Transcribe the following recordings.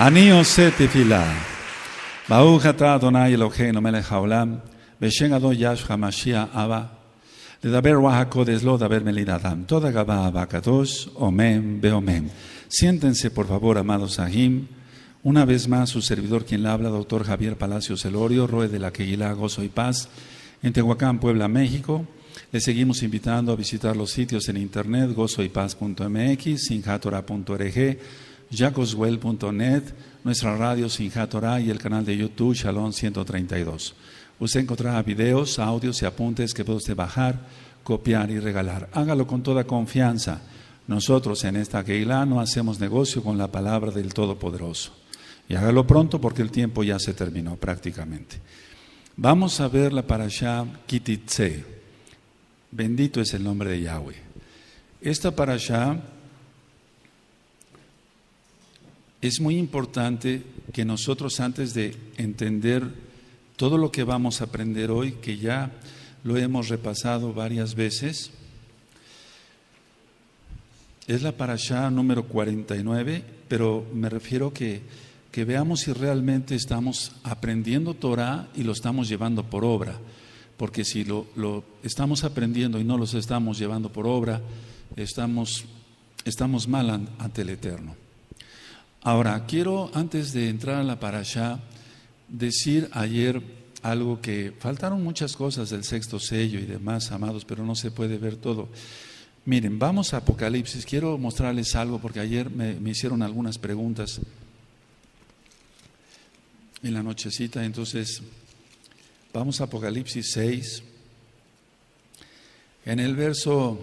אני עושה תפילה. ברוך אתה אדוני אלוהינו מלך העולם, בשם אדון ישך משיח אבא. לדבר רוח הקודש, לא לדבר מליד תודה Siéntense, por favor, amados ahim. Una vez más, su servidor quien le habla, doctor Javier Palacios Elorio, Roe de la Queguilá, Gozo y Paz, en Tehuacán, Puebla, México. Le seguimos invitando a visitar los sitios en internet gozoypaz.mx, sinjatora.org, jacoswell.net, nuestra radio Sinjatora y el canal de YouTube Shalom 132. Usted encontrará videos, audios y apuntes que puede usted bajar, copiar y regalar. Hágalo con toda confianza. Nosotros en esta Keilah no hacemos negocio con la palabra del Todopoderoso. Y hágalo pronto porque el tiempo ya se terminó prácticamente. Vamos a ver la parashá Kititze. Bendito es el nombre de Yahweh. Esta parashá es muy importante que nosotros antes de entender todo lo que vamos a aprender hoy, que ya lo hemos repasado varias veces, es la parashá número 49, pero me refiero que, que veamos si realmente estamos aprendiendo Torah y lo estamos llevando por obra. Porque si lo, lo estamos aprendiendo y no los estamos llevando por obra, estamos, estamos mal ante el Eterno. Ahora, quiero antes de entrar a la parasha decir ayer algo que faltaron muchas cosas del sexto sello y demás, amados, pero no se puede ver todo. Miren, vamos a Apocalipsis. Quiero mostrarles algo porque ayer me, me hicieron algunas preguntas en la nochecita. Entonces, vamos a Apocalipsis 6. En el verso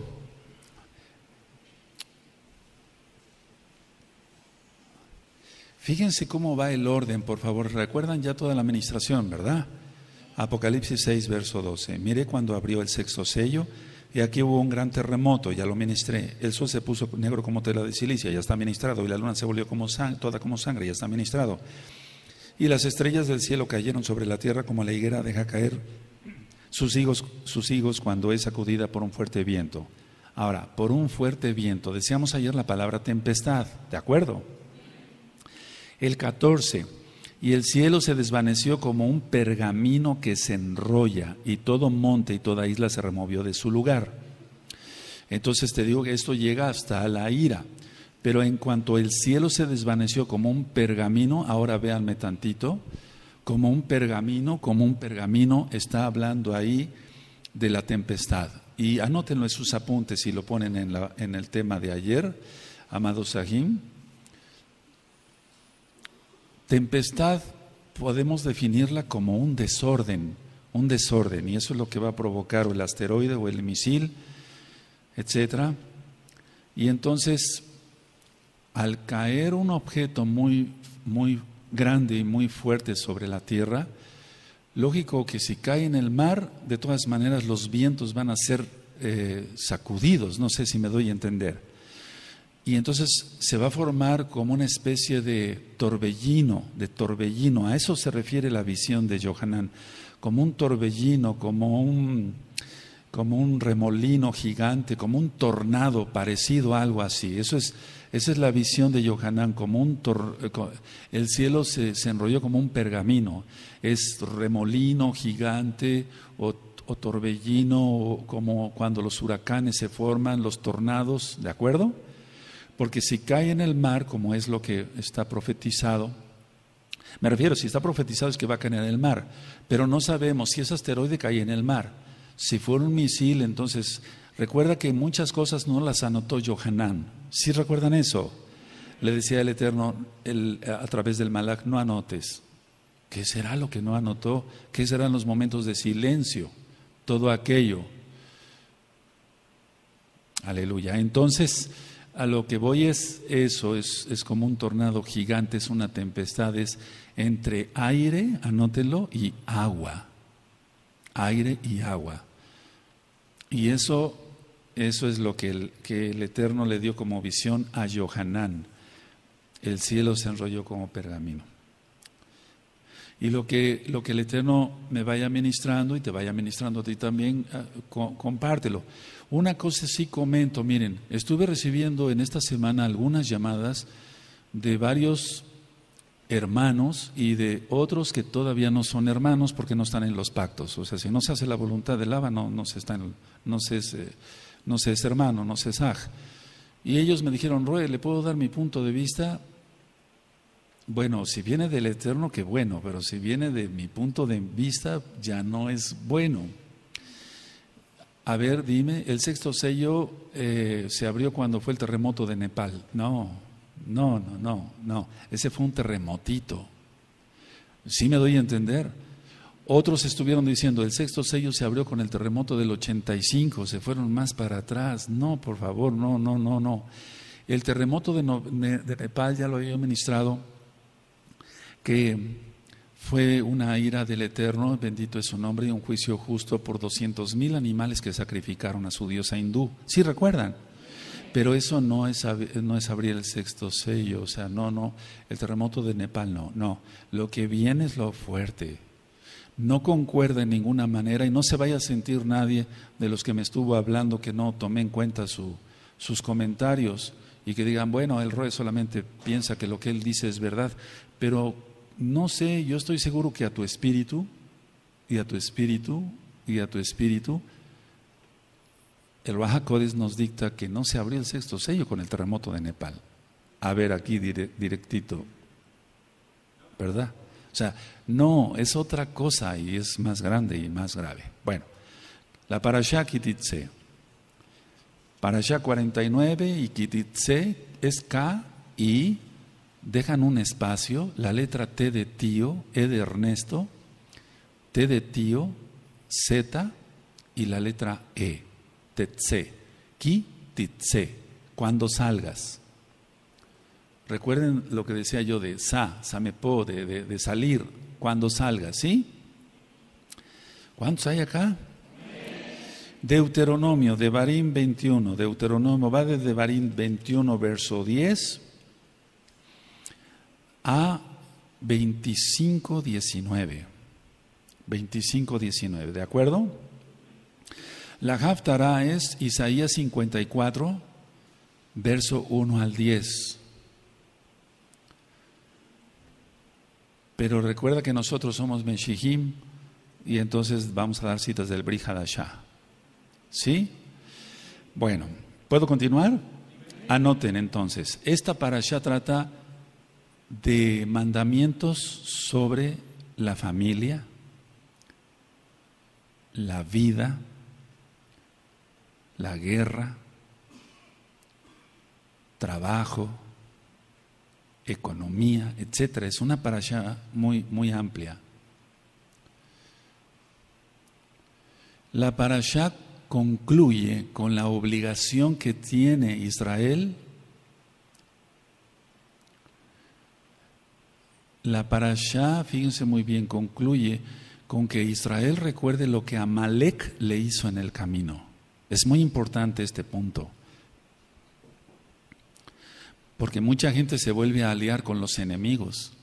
Fíjense cómo va el orden, por favor. Recuerdan ya toda la administración, ¿verdad? Apocalipsis 6, verso 12. Mire cuando abrió el sexto sello. Y aquí hubo un gran terremoto, ya lo ministré. El sol se puso negro como tela de silicia, ya está ministrado. Y la luna se volvió como toda como sangre, ya está ministrado. Y las estrellas del cielo cayeron sobre la tierra como la higuera deja caer sus higos, sus higos cuando es sacudida por un fuerte viento. Ahora, por un fuerte viento, decíamos ayer la palabra tempestad, ¿de acuerdo? El 14, y el cielo se desvaneció como un pergamino que se enrolla, y todo monte y toda isla se removió de su lugar. Entonces te digo que esto llega hasta la ira. Pero en cuanto el cielo se desvaneció como un pergamino, ahora véanme tantito, como un pergamino, como un pergamino, está hablando ahí de la tempestad. Y anótenlo en sus apuntes si lo ponen en, la, en el tema de ayer, amado Sahim. Tempestad podemos definirla como un desorden, un desorden, y eso es lo que va a provocar el asteroide o el misil, etcétera. Y entonces, al caer un objeto muy, muy grande y muy fuerte sobre la Tierra, lógico que si cae en el mar, de todas maneras los vientos van a ser eh, sacudidos, no sé si me doy a entender. Y entonces se va a formar como una especie de torbellino, de torbellino. A eso se refiere la visión de Johanan, como un torbellino, como un, como un remolino gigante, como un tornado parecido a algo así. Eso es, esa es la visión de Johanan, como un tor, eh, el cielo se, enrolló como un pergamino. Es remolino gigante o torbellino, como cuando los huracanes se forman, los tornados, ¿de acuerdo? porque si cae en el mar, como es lo que está profetizado, me refiero, si está profetizado es que va a caer en el mar, pero no sabemos si ese asteroide cae en el mar. Si fue un misil, entonces recuerda que muchas cosas no las anotó Johanán. ¿Si recuerdan eso? Le decía el Eterno a través del Malak, no anotes. ¿Qué será lo que no anotó? ¿Qué serán los momentos de silencio? Todo aquello. Aleluya. Entonces, a lo que voy es eso, es, es, como un tornado gigante, es una tempestad, es entre aire, anótelo, y agua. Aire y agua. Y eso, eso es lo que el, que el Eterno le dio como visión a Johanán. El cielo se enrolló como pergamino. Y lo que, lo que el Eterno me vaya ministrando y te vaya ministrando a ti también, ah, compártelo. Una cosa sí comento, miren, estuve recibiendo en esta semana algunas llamadas de varios hermanos y de otros que todavía no son hermanos porque no están en los pactos. O sea, si no se hace la voluntad del Lava, no, se, está no, sé, es, eh, no se es hermano, no se es aj. Y ellos me dijeron, Roe, ¿le puedo dar mi punto de vista? Bueno, si viene del Eterno, qué bueno, pero si viene de mi punto de vista, ya no es bueno. A ver, dime, el sexto sello eh, se abrió cuando fue el terremoto de Nepal. No, no, no, no, no. Ese fue un terremotito. Sí me doy a entender. Otros estuvieron diciendo, el sexto sello se abrió con el terremoto del 85, se fueron más para atrás. No, por favor, no, no, no, no. El terremoto de, Nepal ya lo había ministrado, que fue una ira del Eterno, bendito es su nombre, y un juicio justo por 200.000 mil animales que sacrificaron a su diosa hindú. ¿Sí recuerdan? Pero eso no es, no es abrir el sexto sello, o sea, no, no, el terremoto de Nepal no, no. Lo que viene es lo fuerte. No concuerda en ninguna manera y no se vaya a sentir nadie de los que me estuvo hablando que no tomé en cuenta sus comentarios y que digan, bueno, el rey solamente piensa que lo que él dice es verdad, pero no sé, yo estoy seguro que a tu espíritu, y a tu espíritu, y a tu espíritu, el Baja nos dicta que no se abrió el sexto sello con el terremoto de Nepal. A ver, aquí directito, ¿verdad? O sea, no, es otra cosa y es más grande y más grave. Bueno, la parasha Kititse. parasha 49 y Kititse es K, y dejan un espacio, la letra T de tío, E de Ernesto, T de tío, Z y la letra E, Tetse, Ki cuando salgas. Recuerden lo que decía yo de sa, samepo, de, de, de salir, cuando salgas, ¿sí? ¿Cuántos hay acá? Deuteronomio, Devarim 21, Deuteronomio, va desde Devarim 21, verso 10 a 25 25.19, ¿de acuerdo? La Haftarah es Isaías 54, verso 1 al 10. Pero recuerda que nosotros somos Meshijim y entonces vamos a dar citas del shah ¿Sí? Bueno, ¿puedo continuar? Anoten entonces. Esta parasha trata de mandamientos sobre la familia, la vida, la guerra, trabajo, economía, etcétera. Es una parasha muy, muy amplia. La parasha concluye con la obligación que tiene Israel La parashá, fíjense muy bien, concluye con que Israel recuerde lo que Amalek le hizo en el camino. Es muy importante este punto. Porque mucha gente se vuelve a aliar con los enemigos.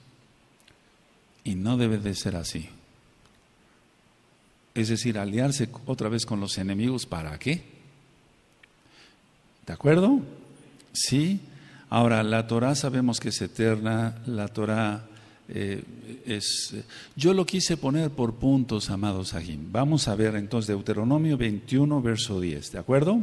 Y no debe de ser así. Es decir, aliarse otra vez con los enemigos, ¿para qué? ¿De acuerdo? Sí. Ahora, la Torah sabemos que es eterna, la Torah eh, es, eh, yo lo quise poner por puntos, amados Ajim. Vamos a ver entonces Deuteronomio 21, verso 10, ¿de acuerdo?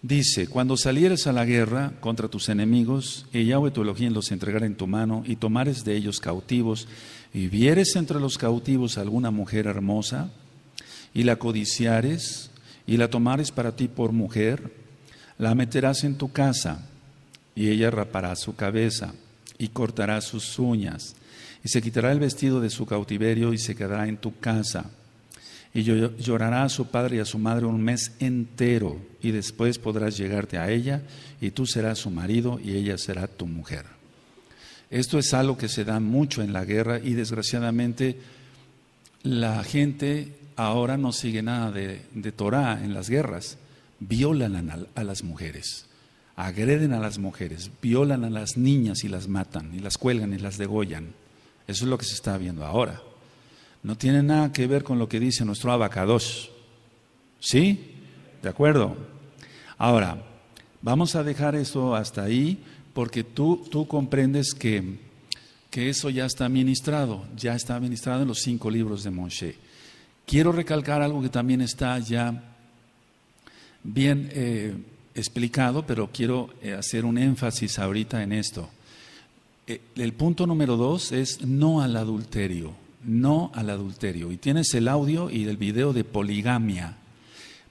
Dice, cuando salieres a la guerra contra tus enemigos, ella o tu en los entregar en tu mano, y tomares de ellos cautivos, y vieres entre los cautivos alguna mujer hermosa, y la codiciares, y la tomares para ti por mujer, la meterás en tu casa, y ella rapará su cabeza y cortará sus uñas, y se quitará el vestido de su cautiverio y se quedará en tu casa. Y llorará a su padre y a su madre un mes entero, y después podrás llegarte a ella, y tú serás su marido y ella será tu mujer. Esto es algo que se da mucho en la guerra y desgraciadamente la gente ahora no sigue nada de, de Torah en las guerras, violan a las mujeres agreden a las mujeres, violan a las niñas y las matan, y las cuelgan y las degollan. Eso es lo que se está viendo ahora. No tiene nada que ver con lo que dice nuestro abacados. ¿Sí? ¿De acuerdo? Ahora, vamos a dejar eso hasta ahí porque tú, tú comprendes que, que eso ya está ministrado, ya está ministrado en los cinco libros de Moshe. Quiero recalcar algo que también está ya bien... Eh, explicado, pero quiero eh, hacer un énfasis ahorita en esto. Eh, el punto número dos es no al adulterio, no al adulterio. Y tienes el audio y el video de poligamia.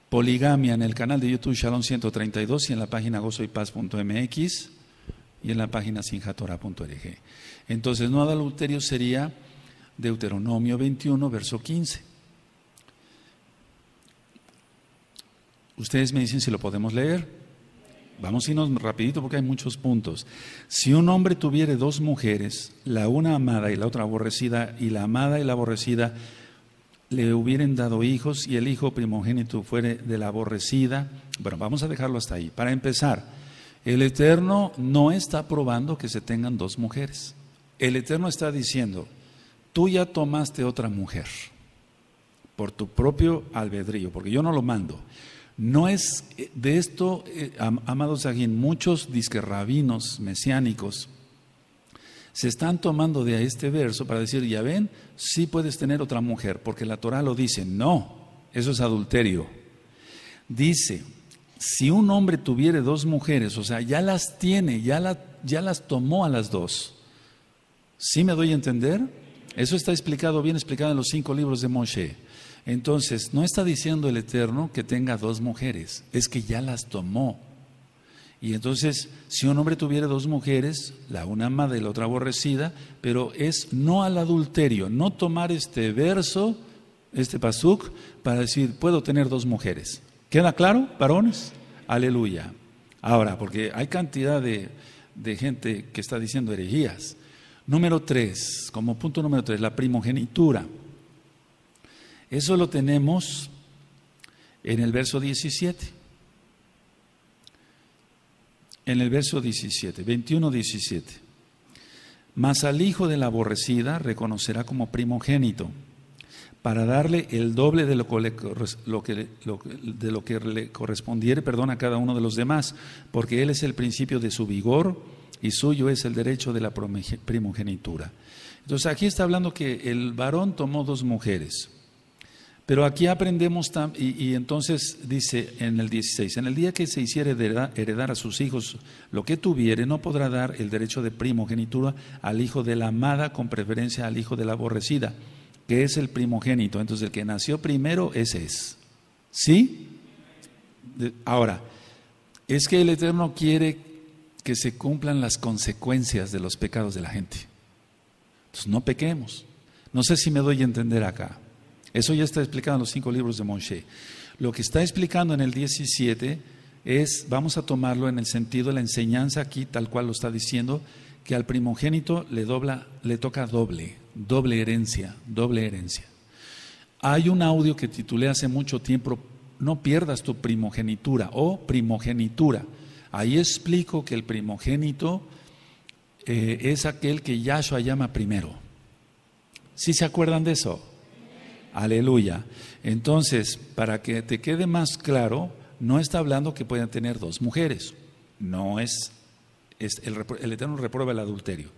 Poligamia en el canal de YouTube Shalom 132 y en la página gozoypaz.mx y en la página sinjatora.org. Entonces, no al adulterio sería Deuteronomio 21, verso 15 Ustedes me dicen si lo podemos leer. Vamos a irnos rapidito porque hay muchos puntos. Si un hombre tuviera dos mujeres, la una amada y la otra aborrecida, y la amada y la aborrecida le hubieran dado hijos y el hijo primogénito fuere de la aborrecida, bueno, vamos a dejarlo hasta ahí. Para empezar, el Eterno no está probando que se tengan dos mujeres. El Eterno está diciendo, tú ya tomaste otra mujer por tu propio albedrío, porque yo no lo mando. No es eh, de esto, eh, amados aquí, muchos disquerrabinos mesiánicos se están tomando de este verso para decir, ya ven, sí puedes tener otra mujer, porque la Torah lo dice, no, eso es adulterio. Dice, si un hombre tuviere dos mujeres, o sea, ya las tiene, ya, ya las tomó a las dos, ¿sí me doy a entender? Eso está explicado, bien explicado en los cinco libros de Moshe. Entonces, no está diciendo el Eterno que tenga dos mujeres, es que ya las tomó. Y entonces, si un hombre tuviera dos mujeres, la una amada y la otra aborrecida, pero es no al adulterio, no tomar este verso, este pasuk, para decir, puedo tener dos mujeres. ¿Queda claro, varones? Aleluya. Ahora, porque hay cantidad de, de gente que está diciendo herejías. Número tres, como punto número tres, la primogenitura. Eso lo tenemos en el verso 17. En el verso 17, 21, 17. Mas al hijo de la aborrecida reconocerá como primogénito, para darle el doble de lo, que, lo que, de lo que le correspondiere perdón, a cada uno de los demás, porque él es el principio de su vigor y suyo es el derecho de la primogenitura. Entonces aquí está hablando que el varón tomó dos mujeres. Pero aquí aprendemos, y, entonces dice en el 16, en el día que se hiciere heredar, a sus hijos lo que tuviere, no podrá dar el derecho de primogenitura al hijo de la amada con preferencia al hijo de la aborrecida, que es el primogénito. Entonces el que nació primero, ese es. ¿Sí? Ahora, es que el Eterno quiere que se cumplan las consecuencias de los pecados de la gente. Entonces no pequemos. No sé si me doy a entender acá. Eso ya está explicado en los cinco libros de Monché. Lo que está explicando en el 17 es, vamos a tomarlo en el sentido de la enseñanza aquí, tal cual lo está diciendo, que al primogénito le, dobla, le toca doble, doble herencia, doble herencia. Hay un audio que titulé hace mucho tiempo, no pierdas tu primogenitura o primogenitura. Ahí explico que el primogénito eh, es aquel que Yahshua llama primero. ¿Sí se acuerdan de eso? Aleluya. Entonces, para que te quede más claro, no está hablando que puedan tener dos mujeres. No es, el, Eterno reprueba el adulterio.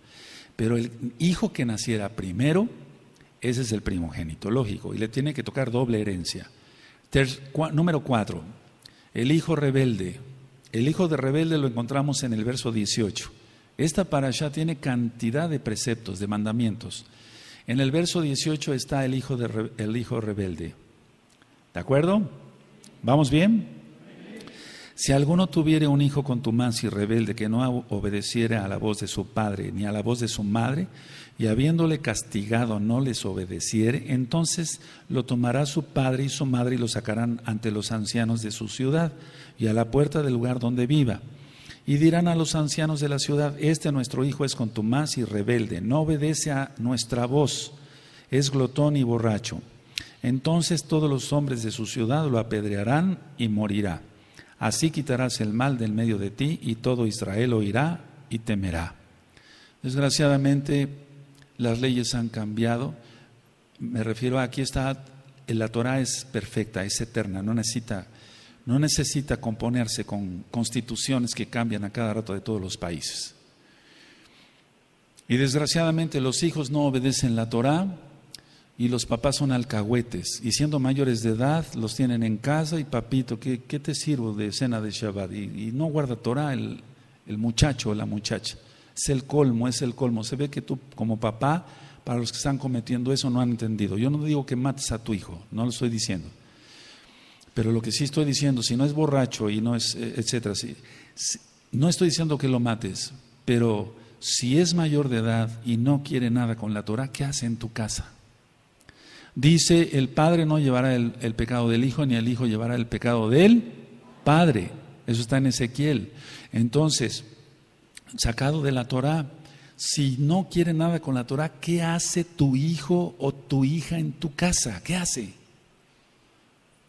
Pero el hijo que naciera primero, ese es el primogénito, lógico, y le tiene que tocar doble herencia. número cuatro, el hijo rebelde. El hijo de rebelde lo encontramos en el verso 18. Esta allá tiene cantidad de preceptos, de mandamientos. En el verso 18 está el hijo, el hijo rebelde. ¿De acuerdo? ¿Vamos bien? Si alguno tuviere un hijo contumaz y rebelde que no obedeciera a la voz de su padre ni a la voz de su madre, y habiéndole castigado no les obedeciere, entonces lo tomará su padre y su madre y lo sacarán ante los ancianos de su ciudad y a la puerta del lugar donde viva y dirán a los ancianos de la ciudad, este nuestro hijo es contumaz y rebelde, no obedece a nuestra voz, es glotón y borracho. Entonces todos los hombres de su ciudad lo apedrearán y morirá. Así quitarás el mal del medio de ti y todo Israel oirá y temerá. Desgraciadamente las leyes han cambiado. Me refiero aquí está, la Torah es perfecta, es eterna, no necesita no necesita componerse con constituciones que cambian a cada rato de todos los países. Y desgraciadamente los hijos no obedecen la Torá y los papás son alcahuetes. Y siendo mayores de edad, los tienen en casa y papito, ¿qué, te sirvo de cena de Shabbat? Y, no guarda Torá el muchacho o la muchacha. Es el colmo, es el colmo. Se ve que tú como papá, para los que están cometiendo eso, no han entendido. Yo no digo que mates a tu hijo, no lo estoy diciendo. Pero lo que sí estoy diciendo, si no es borracho y no es, eh, etcétera, si, no estoy diciendo que lo mates, pero si es mayor de edad y no quiere nada con la Torah, ¿qué hace en tu casa? Dice, el padre no llevará el, el pecado del hijo, ni el hijo llevará el pecado del padre. Eso está en Ezequiel. Entonces, sacado de la Torah, si no quiere nada con la Torah, ¿qué hace tu hijo o tu hija en tu casa? ¿Qué hace?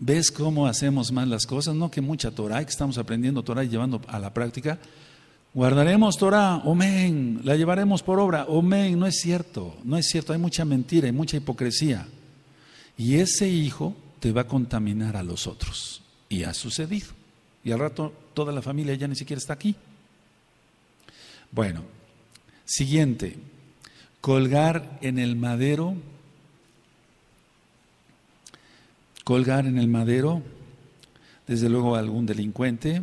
¿Ves cómo hacemos mal las cosas? No que mucha Torah, que estamos aprendiendo Torah y llevando a la práctica. Guardaremos Torah, amén. La llevaremos por obra, amén. No es cierto, no es cierto. Hay mucha mentira, hay mucha hipocresía. Y ese hijo te va a contaminar a los otros. Y ha sucedido. Y al rato toda la familia ya ni siquiera está aquí. Bueno, siguiente. Colgar en el madero colgar en el madero, desde luego algún delincuente.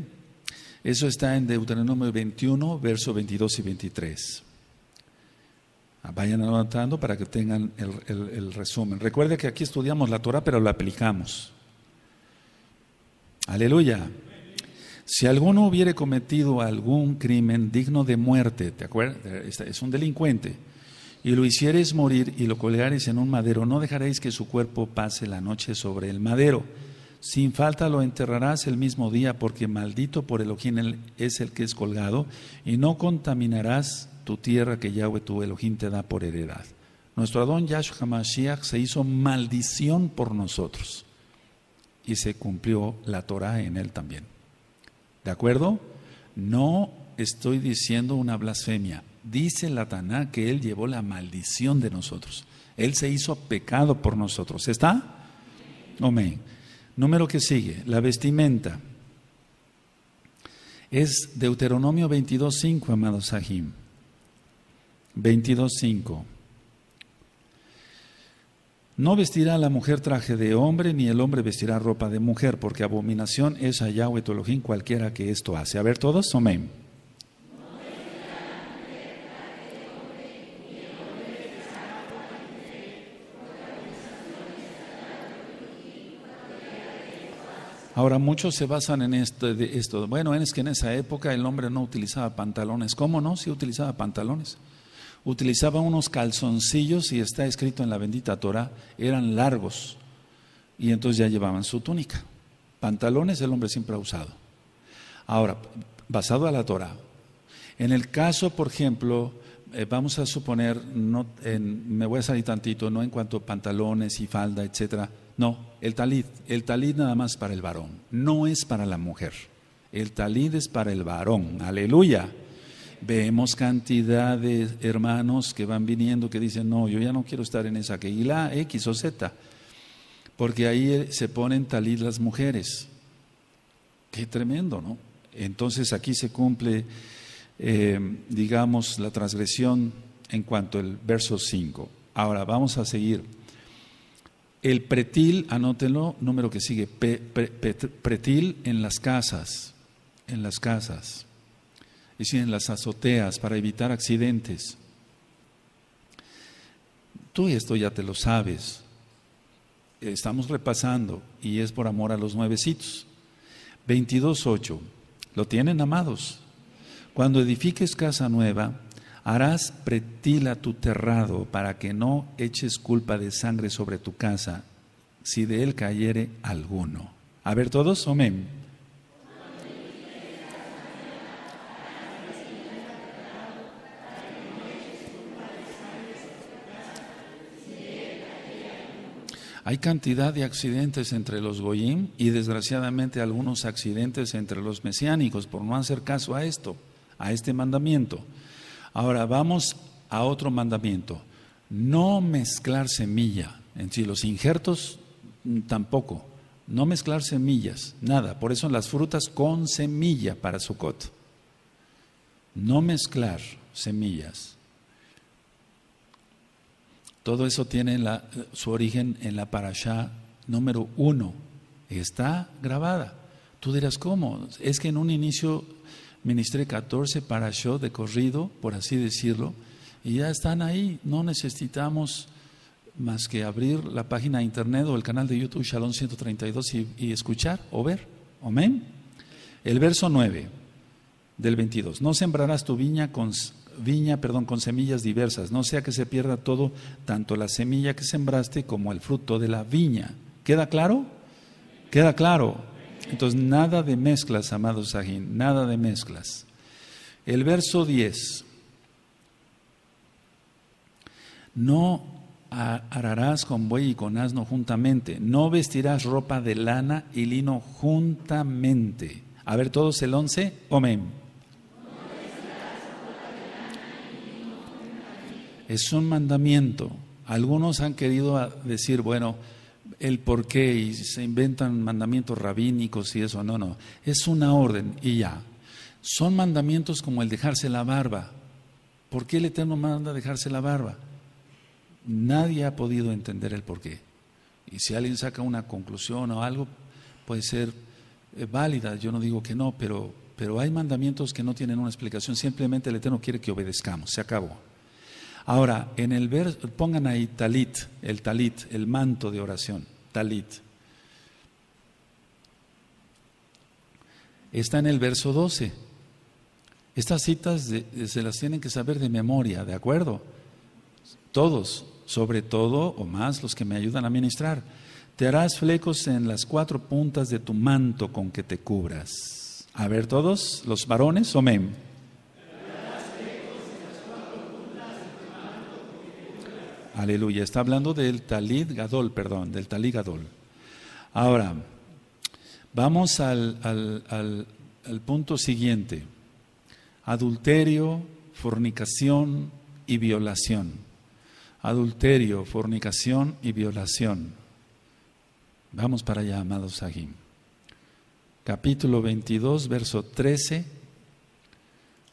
Eso está en Deuteronomio 21, versos 22 y 23. Ah, vayan anotando para que tengan el, resumen. Recuerde que aquí estudiamos la Torah, pero la aplicamos. Aleluya. Si alguno hubiere cometido algún crimen digno de muerte, ¿te acuerdas? Es un delincuente y lo hicieres morir y lo colgareis en un madero, no dejaréis que su cuerpo pase la noche sobre el madero. Sin falta lo enterrarás el mismo día, porque maldito por Elohim es el que es colgado, y no contaminarás tu tierra que Yahweh tu Elohim te da por heredad. Nuestro Adón Yahshua HaMashiach se hizo maldición por nosotros, y se cumplió la Torah en él también. ¿De acuerdo? No estoy diciendo una blasfemia. Dice la Taná que Él llevó la maldición de nosotros. Él se hizo pecado por nosotros. ¿Está? Amén. Número que sigue, la vestimenta. Es Deuteronomio 22.5, amado Sahim. 22.5. No vestirá la mujer traje de hombre, ni el hombre vestirá ropa de mujer, porque abominación es a Yahweh Tolojín cualquiera que esto hace. A ver todos, amén. Ahora muchos se basan en esto, esto. Bueno, es que en esa época el hombre no utilizaba pantalones. ¿Cómo no? Sí utilizaba pantalones. Utilizaba unos calzoncillos y está escrito en la bendita Torah, eran largos. Y entonces ya llevaban su túnica. Pantalones el hombre siempre ha usado. Ahora, basado a la Torah. En el caso, por ejemplo, eh, vamos a suponer, no, en, me voy a salir tantito, no en cuanto a pantalones y falda, etcétera. No, el talid, el talid nada más para el varón, no es para la mujer. El talid es para el varón, aleluya. Vemos cantidad de hermanos que van viniendo que dicen, no, yo ya no quiero estar en esa queila, X o Z, porque ahí eh, se ponen talid las mujeres. Qué tremendo, ¿no? Entonces aquí se cumple, eh, digamos, la transgresión en cuanto al verso 5. Ahora vamos a seguir el pretil, anótenlo, número que sigue, pretil en las casas, en las casas, y decir, en las azoteas para evitar accidentes. Tú esto ya te lo sabes. Estamos repasando y es por amor a los nuevecitos. 22.8. Lo tienen, amados. Cuando edifiques casa nueva, Harás pretila tu terrado para que no eches culpa de sangre sobre tu casa, si de él cayere alguno. A ver todos, amén. Hay cantidad de accidentes entre los Goyim y desgraciadamente algunos accidentes entre los mesiánicos por no hacer caso a esto, a este mandamiento. Ahora vamos a otro mandamiento. No mezclar semilla. En sí, los injertos mm, tampoco. No mezclar semillas, nada. Por eso las frutas con semilla para cot. No mezclar semillas. Todo eso tiene su origen en la parasha número uno. Está grabada. Tú dirás, ¿cómo? Es que en un inicio ministré 14 para yo de corrido, por así decirlo, y ya están ahí. No necesitamos más que abrir la página de internet o el canal de YouTube Shalom 132 y, y escuchar o ver. Amén. El verso 9 del 22. No sembrarás tu viña con viña, perdón, con semillas diversas, no sea que se pierda todo, tanto la semilla que sembraste como el fruto de la viña. ¿Queda claro? Queda claro. Entonces, nada de mezclas, amados Sajín, nada de mezclas. El verso 10. No ararás con buey y con asno juntamente, no vestirás ropa de lana y lino juntamente. A ver todos el 11, amén. es un mandamiento. Algunos han querido decir, bueno, el por qué y se inventan mandamientos rabínicos y eso. No, no. Es una orden y ya. Son mandamientos como el dejarse la barba. ¿Por qué el Eterno manda dejarse la barba? Nadie ha podido entender el por qué. Y si alguien saca una conclusión o algo, puede ser eh, válida. Yo no digo que no, pero, pero hay mandamientos que no tienen una explicación. Simplemente el Eterno quiere que obedezcamos. Se acabó. Ahora, en el verso, pongan ahí talit, el talit, el manto de oración, talit. Está en el verso 12. Estas citas se las tienen que saber de memoria, ¿de acuerdo? Todos, sobre todo o más los que me ayudan a ministrar. Te harás flecos en las cuatro puntas de tu manto con que te cubras. A ver todos, los varones, amén. Aleluya. Está hablando del Talid Gadol, perdón, del Talid Gadol. Ahora, vamos al, al, punto siguiente. Adulterio, fornicación y violación. Adulterio, fornicación y violación. Vamos para allá, amados aquí. Capítulo 22, verso 13,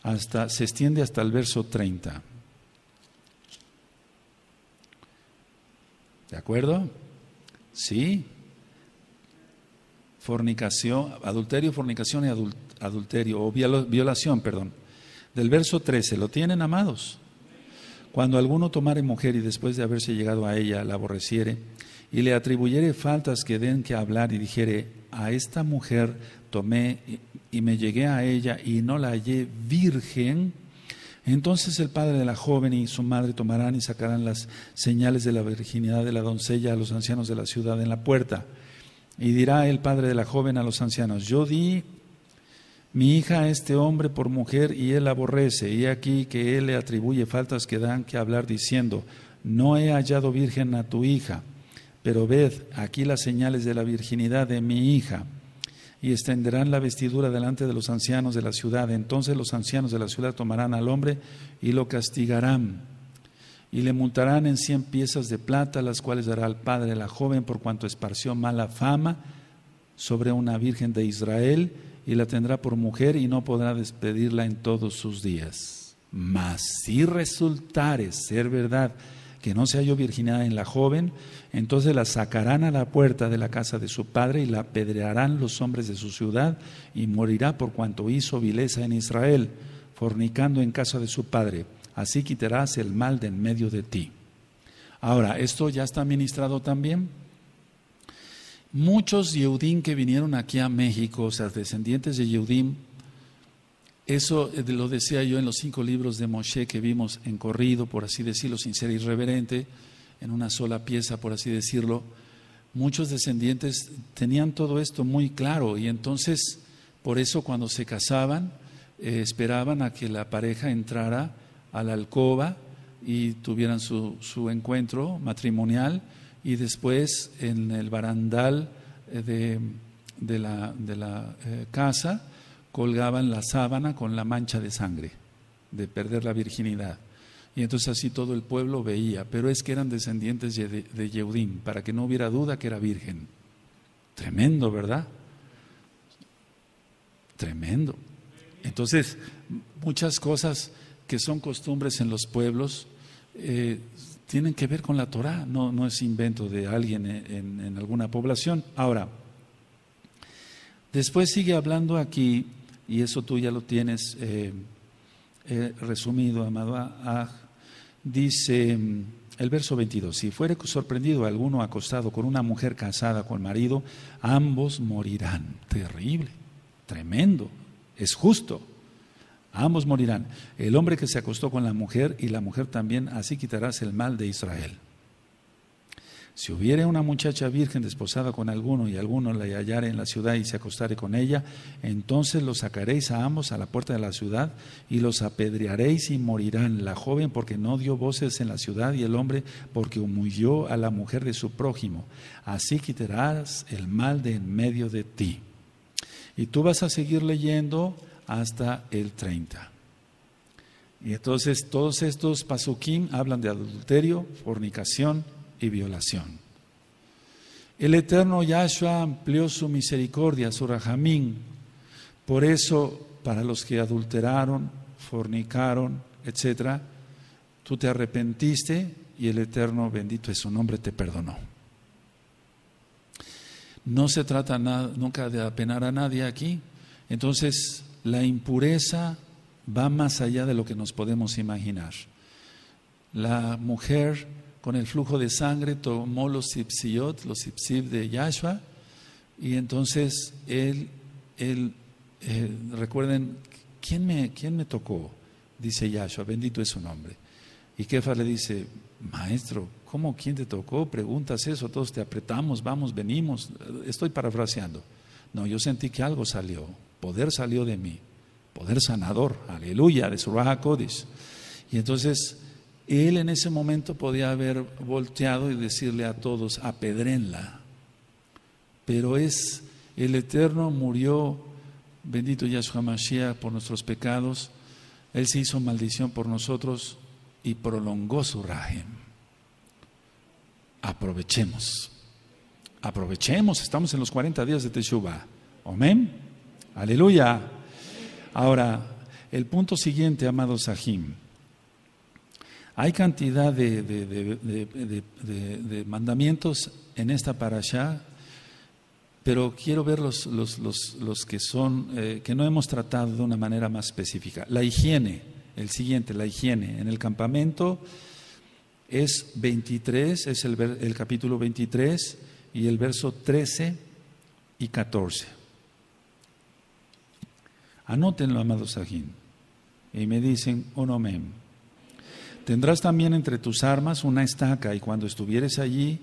hasta, se extiende hasta el verso 30. ¿De acuerdo? Sí. Fornicación, adulterio, fornicación y adulterio, o violación, perdón. Del verso 13, ¿lo tienen, amados? Cuando alguno tomare mujer y después de haberse llegado a ella la aborreciere y le atribuyere faltas que den que hablar y dijere, a esta mujer tomé y me llegué a ella y no la hallé virgen, entonces el padre de la joven y su madre tomarán y sacarán las señales de la virginidad de la doncella a los ancianos de la ciudad en la puerta. Y dirá el padre de la joven a los ancianos, yo di mi hija a este hombre por mujer y él aborrece, y aquí que él le atribuye faltas que dan que hablar diciendo, no he hallado virgen a tu hija, pero ved aquí las señales de la virginidad de mi hija y extenderán la vestidura delante de los ancianos de la ciudad. Entonces los ancianos de la ciudad tomarán al hombre y lo castigarán y le multarán en cien piezas de plata, las cuales dará al padre de la joven por cuanto esparció mala fama sobre una virgen de Israel y la tendrá por mujer y no podrá despedirla en todos sus días. Mas si resultare ser verdad, que no se halló virginidad en la joven, entonces la sacarán a la puerta de la casa de su padre y la apedrearán los hombres de su ciudad y morirá por cuanto hizo vileza en Israel, fornicando en casa de su padre. Así quitarás el mal de en medio de ti. Ahora, esto ya está ministrado también. Muchos Yehudim que vinieron aquí a México, o sea, descendientes de Yehudim, eso eh, lo decía yo en los cinco libros de Moshe que vimos en corrido, por así decirlo, sin ser irreverente, en una sola pieza, por así decirlo. Muchos descendientes tenían todo esto muy claro y entonces, por eso cuando se casaban, eh, esperaban a que la pareja entrara a la alcoba y tuvieran su, encuentro matrimonial y después en el barandal eh, de, la, casa colgaban la sábana con la mancha de sangre, de perder la virginidad. Y entonces así todo el pueblo veía, pero es que eran descendientes de Yeudín, para que no hubiera duda que era virgen. Tremendo, ¿verdad? Tremendo. Entonces, muchas cosas que son costumbres en los pueblos eh, tienen que ver con la Torah, no, no es invento de alguien en alguna población. Ahora, después sigue hablando aquí y eso tú ya lo tienes eh, eh, resumido, amado. dice el verso 22, si fuere sorprendido alguno acostado con una mujer casada con marido, ambos morirán. Terrible, tremendo, es justo. Ambos morirán. El hombre que se acostó con la mujer y la mujer también, así quitarás el mal de Israel. Si hubiere una muchacha virgen desposada con alguno y alguno la hallare en la ciudad y se acostare con ella, entonces los sacaréis a ambos a la puerta de la ciudad y los apedrearéis y morirán, la joven porque no dio voces en la ciudad y el hombre porque humilló a la mujer de su prójimo. Así quitarás el mal de en medio de ti. Y tú vas a seguir leyendo hasta el 30. Y entonces todos estos pasukim hablan de adulterio, fornicación, y violación. El eterno Yahshua amplió su misericordia, su rajamín. Por eso, para los que adulteraron, fornicaron, etc., tú te arrepentiste y el eterno, bendito es su nombre, te perdonó. No se trata nada, nunca de apenar a nadie aquí. Entonces, la impureza va más allá de lo que nos podemos imaginar. La mujer con el flujo de sangre, tomó los sipsiot, los sipsib de Yahshua, y entonces él, él eh, recuerden, ¿quién me, ¿quién me tocó? Dice Yahshua, bendito es su nombre. Y Kefa le dice, maestro, ¿cómo quién te tocó? Preguntas eso, todos te apretamos, vamos, venimos. Estoy parafraseando. No, yo sentí que algo salió, poder salió de mí, poder sanador, aleluya, de su Raja Y entonces él en ese momento podía haber volteado y decirle a todos, apedrenla. Pero es el Eterno murió, bendito Yahshua Mashiach, por nuestros pecados. Él se hizo maldición por nosotros y prolongó su rajem. Aprovechemos. Aprovechemos, estamos en los 40 días de Teshuvah. Amén. Aleluya. Ahora, el punto siguiente, amados Sahim. Hay cantidad de, mandamientos en esta allá, pero quiero ver los, que son, eh, que no hemos tratado de una manera más específica. La higiene, el siguiente, la higiene. En el campamento es 23, es el, capítulo 23 y el verso 13 y 14. Anótenlo, amados Sajín, y me dicen, onomem. Oh, Tendrás también entre tus armas una estaca y cuando estuvieres allí,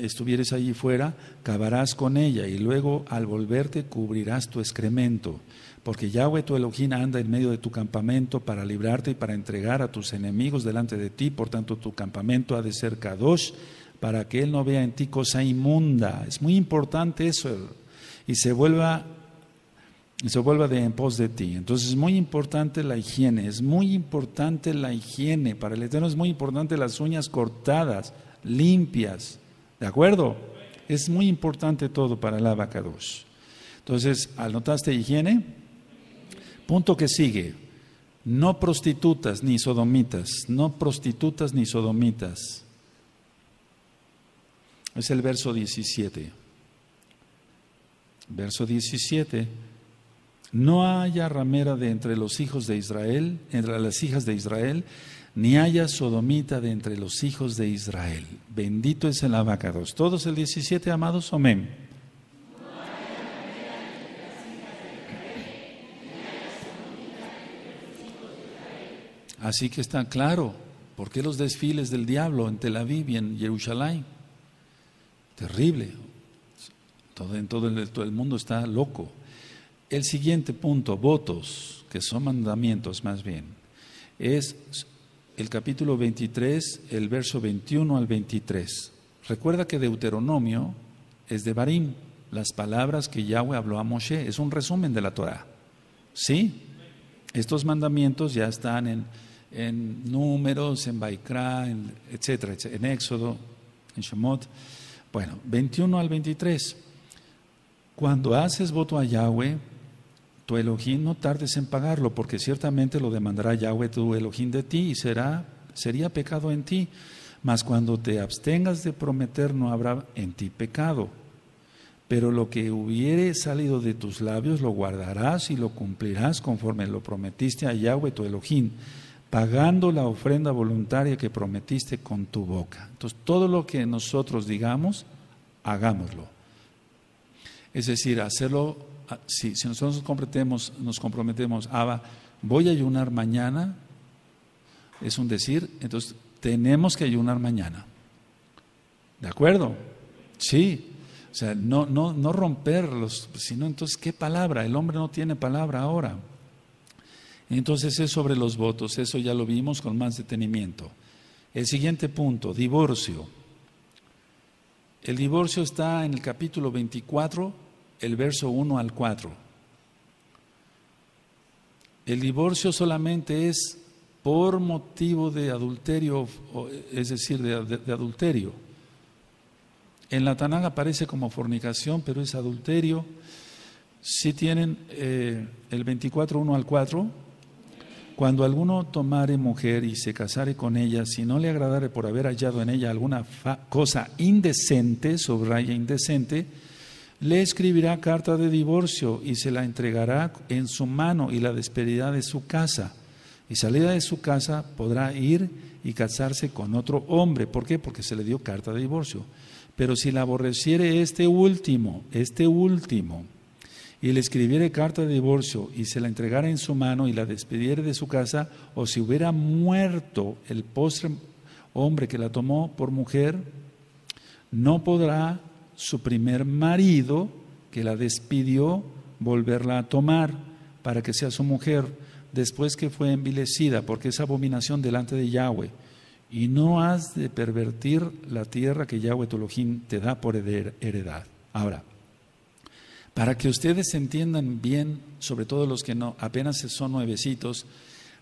estuvieres allí fuera, cavarás con ella y luego al volverte cubrirás tu excremento, porque Yahweh tu Elohim anda en medio de tu campamento para librarte y para entregar a tus enemigos delante de ti, por tanto tu campamento ha de ser Kadosh para que él no vea en ti cosa inmunda. Es muy importante eso y se vuelva y se vuelva de, en pos de ti. Entonces es muy importante la higiene, es muy importante la higiene. Para el Eterno es muy importante las uñas cortadas, limpias. ¿De acuerdo? Es muy importante todo para el abacados. Entonces, ¿anotaste higiene? Punto que sigue. No prostitutas ni sodomitas, no prostitutas ni sodomitas. Es el verso 17. Verso 17 no haya ramera de entre los hijos de Israel, entre las hijas de Israel, ni haya sodomita de entre los hijos de Israel. Bendito es el abacados. Todos el 17, amados, amén. Así que está claro, ¿por qué los desfiles del diablo en Tel Aviv y en Jerusalén? Terrible. Todo, en todo el mundo está loco el siguiente punto, votos, que son mandamientos más bien, es el capítulo 23, el verso 21 al 23. Recuerda que Deuteronomio es de Barim, las palabras que Yahweh habló a Moshe, es un resumen de la Torah. ¿Sí? Estos mandamientos ya están en, Números, en Baikra, etcétera, en Éxodo, en Shemot. Bueno, 21 al 23. Cuando haces voto a Yahweh, Elohim no tardes en pagarlo, porque ciertamente lo demandará Yahweh tu Elohim de ti y será, sería pecado en ti. Mas cuando te abstengas de prometer no habrá en ti pecado. Pero lo que hubiere salido de tus labios lo guardarás y lo cumplirás conforme lo prometiste a Yahweh tu Elohim, pagando la ofrenda voluntaria que prometiste con tu boca. Entonces todo lo que nosotros digamos, hagámoslo. Es decir, hacerlo Ah, si, nosotros nos comprometemos, nos comprometemos, voy a ayunar mañana, es un decir, entonces tenemos que ayunar mañana. ¿De acuerdo? Sí. O sea, no, no, no romperlos, sino entonces, ¿qué palabra? El hombre no tiene palabra ahora. Entonces es sobre los votos, eso ya lo vimos con más detenimiento. El siguiente punto, divorcio. El divorcio está en el capítulo 24 el verso 1 al 4. El divorcio solamente es por motivo de adulterio, es decir, de, adulterio. En la Tanán aparece como fornicación, pero es adulterio. Si tienen eh, el 24, 1 al 4, cuando alguno tomare mujer y se casare con ella, si no le agradare por haber hallado en ella alguna cosa indecente, subraya indecente, le escribirá carta de divorcio y se la entregará en su mano y la despedirá de su casa. Y salida de su casa podrá ir y casarse con otro hombre. ¿Por qué? Porque se le dio carta de divorcio. Pero si la aborreciere este último, este último, y le escribiere carta de divorcio y se la entregara en su mano y la despidiere de su casa, o si hubiera muerto el postre hombre que la tomó por mujer, no podrá su primer marido, que la despidió, volverla a tomar para que sea su mujer, después que fue envilecida, porque es abominación delante de Yahweh. Y no has de pervertir la tierra que Yahweh tu te da por heredad. Ahora, para que ustedes entiendan bien, sobre todo los que no, apenas son nuevecitos,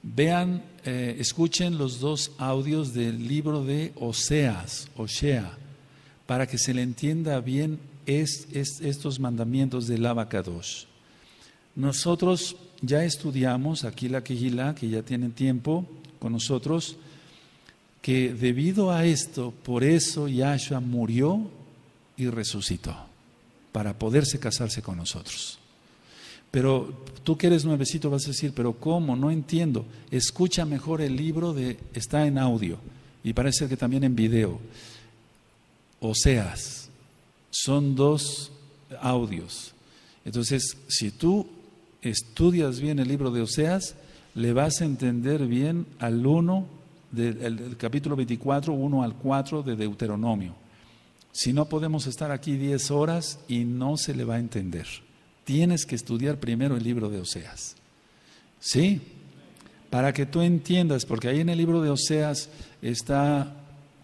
vean, eh, escuchen los dos audios del libro de Oseas, Osea para que se le entienda bien es, estos mandamientos del abacados. Nosotros ya estudiamos aquí la quejila, que ya tienen tiempo con nosotros, que debido a esto, por eso Yahshua murió y resucitó, para poderse casarse con nosotros. Pero tú que eres nuevecito vas a decir, pero ¿cómo? No entiendo. Escucha mejor el libro de, está en audio y parece que también en video. Oseas. Son dos audios. Entonces, si tú estudias bien el libro de Oseas, le vas a entender bien al 1, del, capítulo 24, 1 al 4 de Deuteronomio. Si no, podemos estar aquí 10 horas y no se le va a entender. Tienes que estudiar primero el libro de Oseas. ¿Sí? Para que tú entiendas, porque ahí en el libro de Oseas está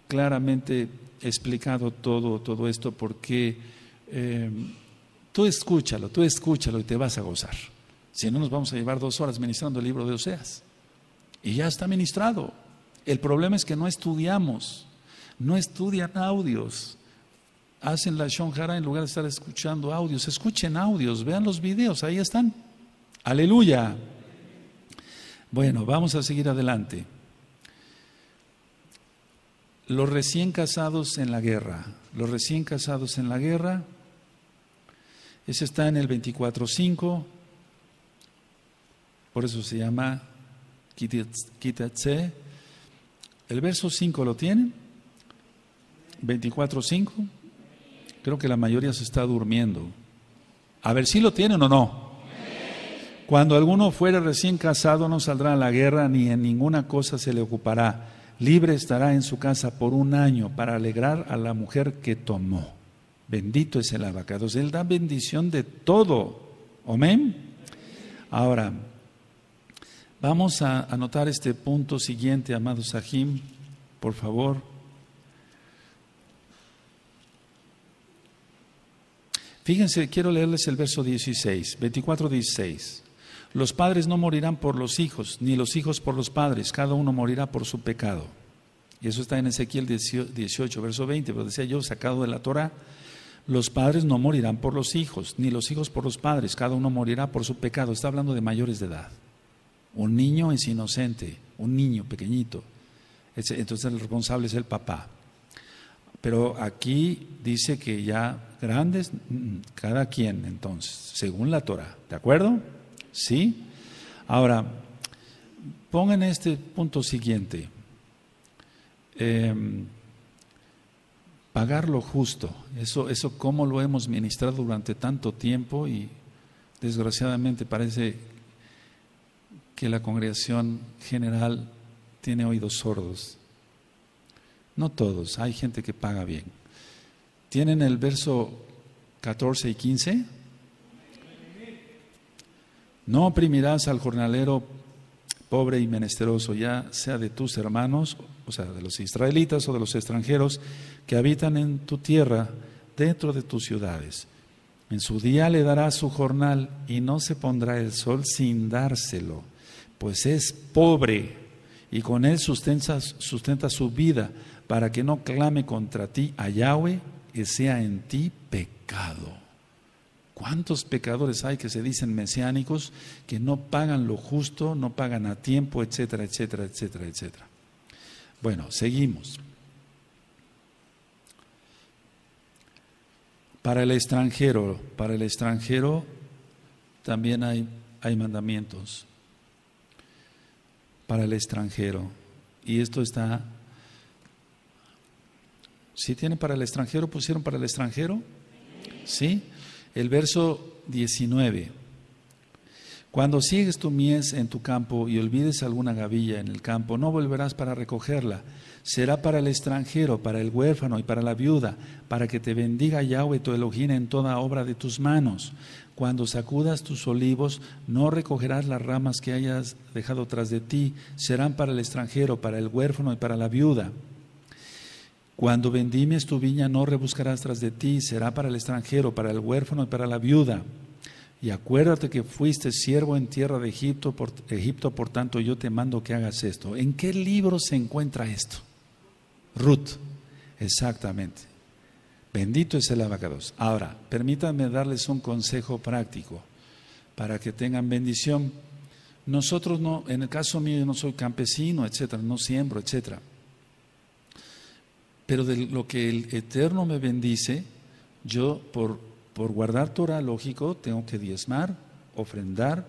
claramente explicado todo, todo esto porque eh, tú escúchalo, tú escúchalo y te vas a gozar. Si no, nos vamos a llevar dos horas ministrando el libro de Oseas. Y ya está ministrado. El problema es que no estudiamos, no estudian audios. Hacen la shonjara en lugar de estar escuchando audios. Escuchen audios, vean los videos, ahí están. Aleluya. Bueno, vamos a seguir adelante los recién casados en la guerra. Los recién casados en la guerra. Ese está en el 24.5. Por eso se llama Kitatse. El verso 5 lo tienen. 24.5. Creo que la mayoría se está durmiendo. A ver si lo tienen o no. Cuando alguno fuere recién casado no saldrá a la guerra ni en ninguna cosa se le ocupará libre estará en su casa por un año para alegrar a la mujer que tomó. Bendito es el abacados. Él da bendición de todo. Amén. Ahora, vamos a anotar este punto siguiente, amado Sahim, por favor. Fíjense, quiero leerles el verso 16, 24, 16. Los padres no morirán por los hijos, ni los hijos por los padres, cada uno morirá por su pecado. Y eso está en Ezequiel 18, verso 20, pero decía yo, sacado de la Torah, los padres no morirán por los hijos, ni los hijos por los padres, cada uno morirá por su pecado. Está hablando de mayores de edad. Un niño es inocente, un niño pequeñito. Entonces el responsable es el papá. Pero aquí dice que ya grandes, mm, cada quien entonces, según la Torah, ¿de acuerdo? ¿Sí? Ahora, pongan este punto siguiente. Em, pagar lo justo. Eso, eso cómo lo hemos ministrado durante tanto tiempo y desgraciadamente parece que la congregación general tiene oídos sordos. No todos, hay gente que paga bien. ¿Tienen el verso 14 y 15? No oprimirás al jornalero pobre y menesteroso, ya sea de tus hermanos, o sea, de los israelitas o de los extranjeros que habitan en tu tierra, dentro de tus ciudades. En su día le darás su jornal y no se pondrá el sol sin dárselo, pues es pobre y con él sustenta, sustenta su vida para que no clame contra ti a Yahweh que sea en ti pecado. ¿Cuántos pecadores hay que se dicen mesiánicos que no pagan lo justo, no pagan a tiempo, etcétera, etcétera, etcétera, etcétera? Bueno, seguimos. Para el extranjero, para el extranjero también hay, hay mandamientos. Para el extranjero. Y esto está... Si tienen para el extranjero, pusieron para el extranjero. ¿Sí? el verso 19. Cuando sigues tu mies en tu campo y olvides alguna gavilla en el campo, no volverás para recogerla. Será para el extranjero, para el huérfano y para la viuda, para que te bendiga Yahweh tu elogina en toda obra de tus manos. Cuando sacudas tus olivos, no recogerás las ramas que hayas dejado tras de ti. Serán para el extranjero, para el huérfano y para la viuda. Cuando vendimes tu viña no rebuscarás tras de ti, será para el extranjero, para el huérfano y para la viuda. Y acuérdate que fuiste siervo en tierra de Egipto, por, por tanto yo te mando que hagas esto. ¿En qué libro se encuentra esto? Ruth, exactamente. Bendito es el abacados. Ahora, permítanme darles un consejo práctico para que tengan bendición. Nosotros no, en el caso mío yo no soy campesino, etcétera, no siembro, etcétera. Pero de lo que el Eterno me bendice, yo por, guardar Torah lógico tengo que diezmar, ofrendar,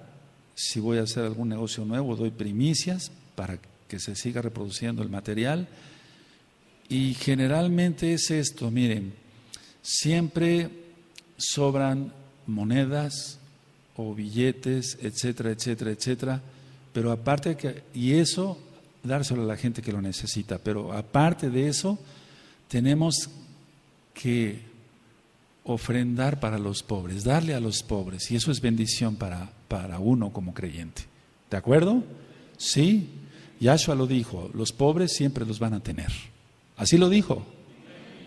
si voy a hacer algún negocio nuevo doy primicias para que se siga reproduciendo el material. Y generalmente es esto, miren, siempre sobran monedas o billetes, etcétera, etcétera, etcétera, pero aparte que, y eso, dárselo a la gente que lo necesita, pero aparte de eso, tenemos que ofrendar para los pobres, darle a los pobres, y eso es bendición para, para uno como creyente. ¿De acuerdo? Sí, Yahshua lo dijo, los pobres siempre los van a tener. Así lo dijo.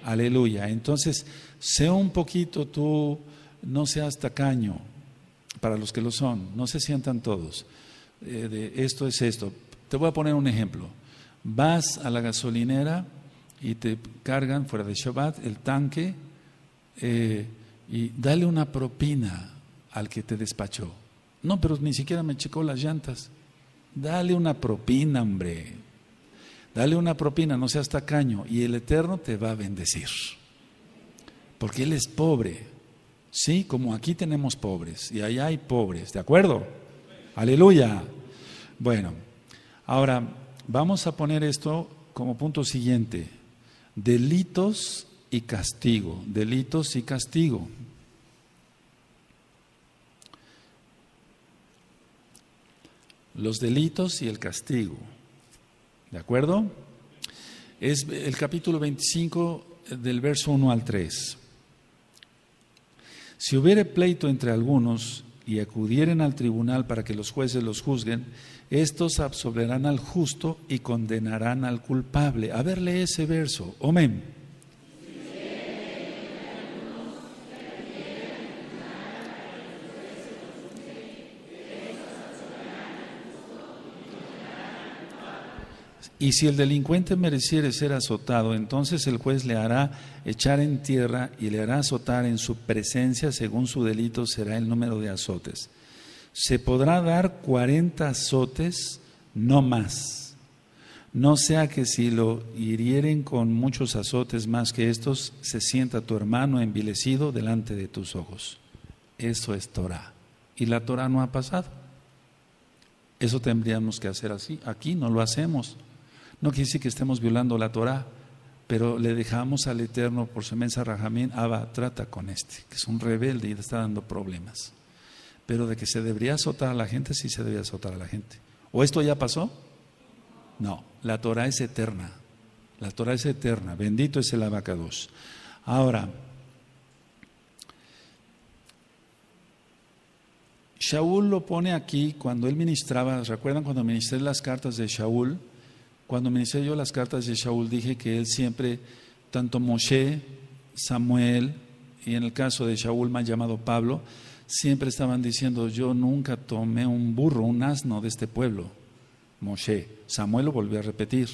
Aleluya. Entonces, sea un poquito tú, no seas tacaño, para los que lo son, no se sientan todos. Eh, de esto es esto. Te voy a poner un ejemplo. Vas a la gasolinera y te cargan fuera de Shabbat el tanque eh, y dale una propina al que te despachó. No, pero ni siquiera me checó las llantas. Dale una propina, hombre. Dale una propina, no seas tacaño, y el Eterno te va a bendecir. Porque Él es pobre. Sí, como aquí tenemos pobres y allá hay pobres, ¿de acuerdo? Aleluya. Bueno, ahora vamos a poner esto como punto siguiente delitos y castigo, delitos y castigo. Los delitos y el castigo. ¿De acuerdo? Es el capítulo 25 eh, del verso 1 al 3. Si hubiere pleito entre algunos y acudieren al tribunal para que los jueces los juzguen, estos absolverán al justo y condenarán al culpable. A ver, lee ese verso. Amén. Y si el delincuente mereciere ser azotado, entonces el juez le hará echar en tierra y le hará azotar en su presencia según su delito será el número de azotes se podrá dar 40 azotes, no más. No sea que si lo hirieren con muchos azotes más que estos, se sienta tu hermano envilecido delante de tus ojos. Eso es Torah. Y la Torah no ha pasado. Eso tendríamos que hacer así. Aquí no lo hacemos. No quiere decir que estemos violando la Torah, pero le dejamos al Eterno por su mensa rajamín, Abba, trata con este, que es un rebelde y le está dando problemas. Pero de que se debería azotar a la gente, sí se debería azotar a la gente. ¿O esto ya pasó? No, la Torah es eterna. La Torah es eterna. Bendito es el abacados. Ahora, Shaul lo pone aquí cuando él ministraba, ¿recuerdan cuando ministré las cartas de Shaul? Cuando ministré yo las cartas de Shaul dije que él siempre, tanto Moshe, Samuel y en el caso de Shaul más llamado Pablo, siempre estaban diciendo, yo nunca tomé un burro, un asno de este pueblo, Moshe. Samuel lo volvió a repetir.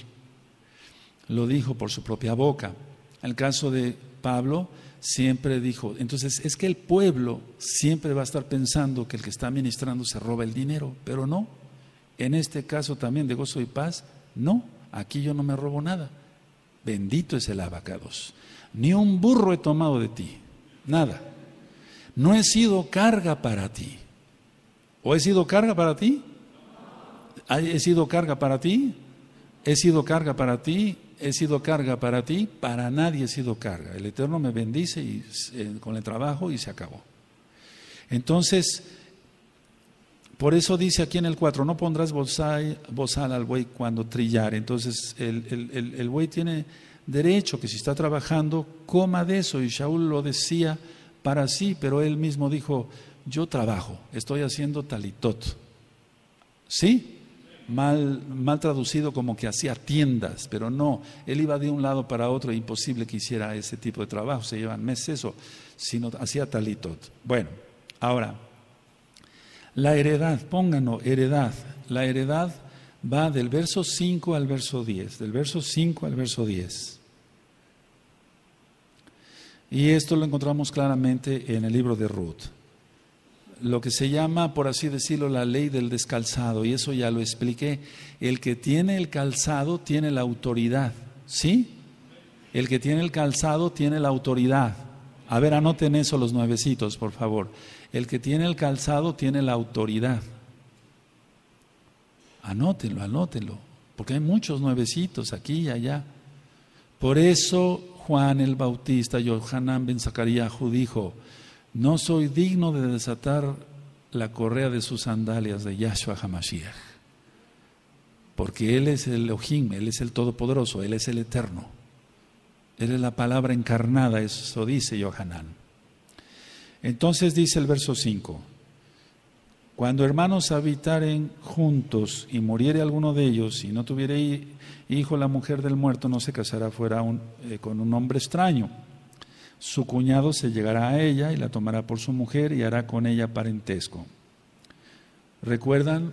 Lo dijo por su propia boca. El caso de Pablo siempre dijo, entonces es que el pueblo siempre va a estar pensando que el que está ministrando se roba el dinero, pero no. En este caso también de gozo y paz, no, aquí yo no me robo nada. Bendito es el abacados. Ni un burro he tomado de ti, nada no he sido carga para ti. ¿O he sido carga para ti? Ah, ¿He sido carga para ti? ¿He sido carga para ti? ¿He sido carga para ti? Para nadie he sido carga. El Eterno me bendice y, eh, con el trabajo y se acabó. Entonces, por eso dice aquí en el 4, no pondrás bozal, al buey cuando trillar. Entonces, el, el, el buey tiene derecho que si está trabajando, coma de eso. Y Shaul lo decía para sí, pero él mismo dijo, yo trabajo, estoy haciendo talitot. ¿Sí? Mal, mal traducido como que hacía tiendas, pero no, él iba de un lado para otro, imposible que hiciera ese tipo de trabajo, se llevan meses eso, sino hacía talitot. Bueno, ahora, la heredad, póngano heredad, la heredad va del verso 5 al verso 10, del verso 5 al verso 10. Y esto lo encontramos claramente en el libro de Ruth. Lo que se llama, por así decirlo, la ley del descalzado, y eso ya lo expliqué. El que tiene el calzado tiene la autoridad, ¿sí? El que tiene el calzado tiene la autoridad. A ver, anoten eso los nuevecitos, por favor. El que tiene el calzado tiene la autoridad. Anótenlo, anótenlo, porque hay muchos nuevecitos aquí y allá. Por eso Juan el Bautista, Yohanan ben Zacarías, dijo, no soy digno de desatar la correa de sus sandalias de Yahshua Hamashiach, porque Él es el Ojim, Él es el Todopoderoso, Él es el Eterno. Él es la palabra encarnada, eso dice Yohanan. Entonces dice el verso 5, cuando hermanos habitaren juntos y muriere alguno de ellos y no tuviere hijo la mujer del muerto, no se casará fuera eh, con un hombre extraño. Su cuñado se llegará a ella y la tomará por su mujer y hará con ella parentesco. ¿Recuerdan?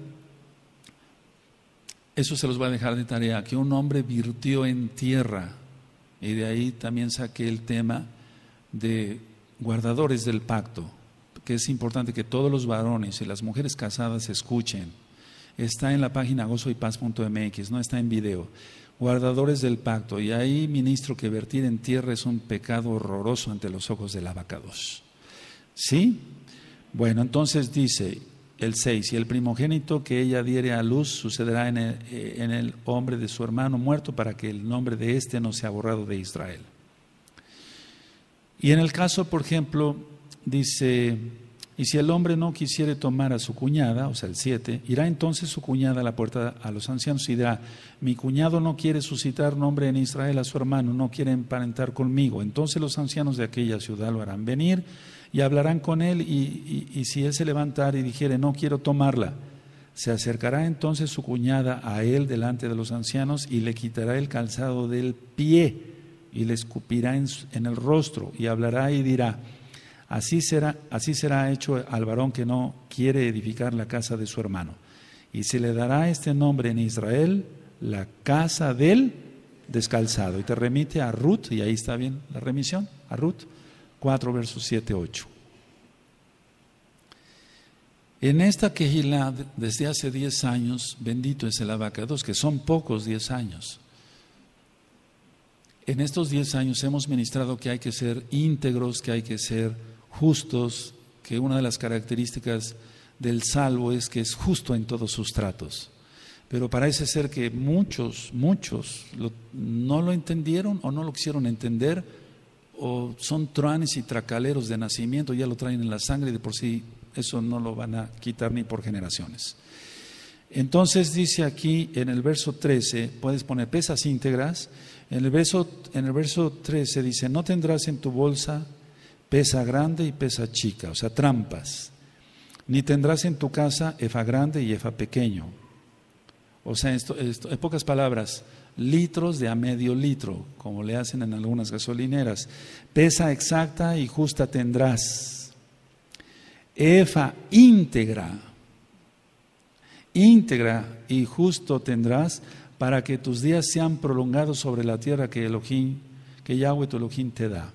Eso se los va a dejar de tarea, que un hombre virtió en tierra. Y de ahí también saqué el tema de guardadores del pacto que es importante que todos los varones y las mujeres casadas escuchen. Está en la página gozoypaz.mx, no está en video. Guardadores del pacto, y ahí ministro que vertir en tierra es un pecado horroroso ante los ojos del abacados. ¿Sí? Bueno, entonces dice el 6, y el primogénito que ella diere a luz sucederá en el, eh, en el hombre de su hermano muerto para que el nombre de éste no sea borrado de Israel. Y en el caso, por ejemplo, dice, y si el hombre no quisiere tomar a su cuñada, o sea, el 7, irá entonces su cuñada a la puerta a los ancianos y dirá, mi cuñado no quiere suscitar nombre en Israel a su hermano, no quiere emparentar conmigo. Entonces los ancianos de aquella ciudad lo harán venir y hablarán con él y, si él se levantara y dijere, no quiero tomarla, se acercará entonces su cuñada a él delante de los ancianos y le quitará el calzado del pie y le escupirá en el rostro y hablará y dirá, Así será, así será hecho al varón que no quiere edificar la casa de su hermano. Y se le dará este nombre en Israel, la casa del descalzado. Y te remite a Ruth, y ahí está bien la remisión, a Ruth 4, versos 7, 8. En esta quejilad, desde hace 10 años, bendito es el dos, que son pocos 10 años. En estos 10 años hemos ministrado que hay que ser íntegros, que hay que ser justos, que una de las características del salvo es que es justo en todos sus tratos. Pero parece ser que muchos, muchos no lo entendieron o no lo quisieron entender o son truanes y tracaleros de nacimiento, ya lo traen en la sangre y de por sí eso no lo van a quitar ni por generaciones. Entonces dice aquí en el verso 13, puedes poner pesas íntegras, en el verso, en el verso 13 dice, no tendrás en tu bolsa pesa grande y pesa chica, o sea, trampas. Ni tendrás en tu casa efa grande y efa pequeño. O sea, en pocas palabras, litros de a medio litro, como le hacen en algunas gasolineras. Pesa exacta y justa tendrás. Efa íntegra, íntegra y justo tendrás para que tus días sean prolongados sobre la tierra que Elohim, que Yahweh tu Elohim te da.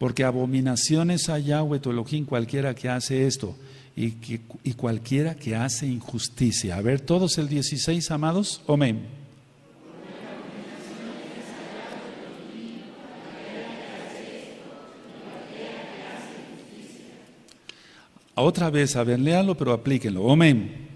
Porque abominaciones a Yahweh tu Elohim cualquiera que hace esto y, que, cualquiera que hace injusticia. A ver, todos el 16, amados. Amén. Otra vez, a ver, léalo, pero aplíquenlo. Amén.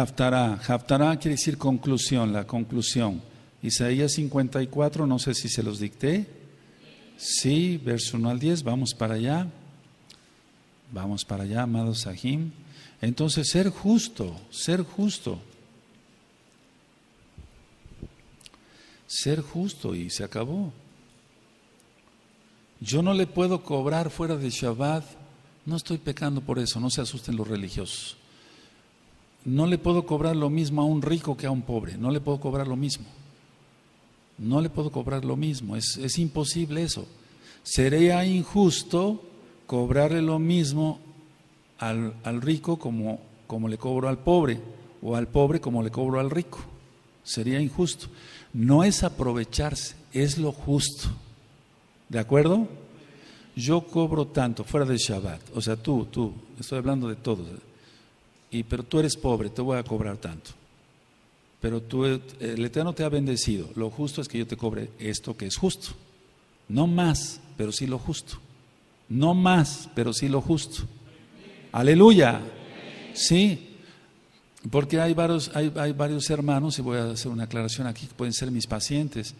Haftará. Haftará quiere decir conclusión, la conclusión. Isaías 54, no sé si se los dicté. Sí, verso 1 al 10, vamos para allá. Vamos para allá, amados Sahim. Entonces, ser justo, ser justo. Ser justo y se acabó. Yo no le puedo cobrar fuera de Shabbat. No estoy pecando por eso, no se asusten los religiosos no le puedo cobrar lo mismo a un rico que a un pobre, no le puedo cobrar lo mismo. No le puedo cobrar lo mismo, es, es imposible eso. Sería injusto cobrarle lo mismo al, rico como, como le cobro al pobre, o al pobre como le cobro al rico. Sería injusto. No es aprovecharse, es lo justo. ¿De acuerdo? Yo cobro tanto fuera del Shabbat. O sea, tú, tú, estoy hablando de todos ¿eh? y pero tú eres pobre, te voy a cobrar tanto. Pero tú, eh, el Eterno te ha bendecido. Lo justo es que yo te cobre esto que es justo. No más, pero sí lo justo. No más, pero sí lo justo. Aleluya. Sí. Porque hay varios, hay, varios hermanos, y voy a hacer una aclaración aquí, que pueden ser mis pacientes.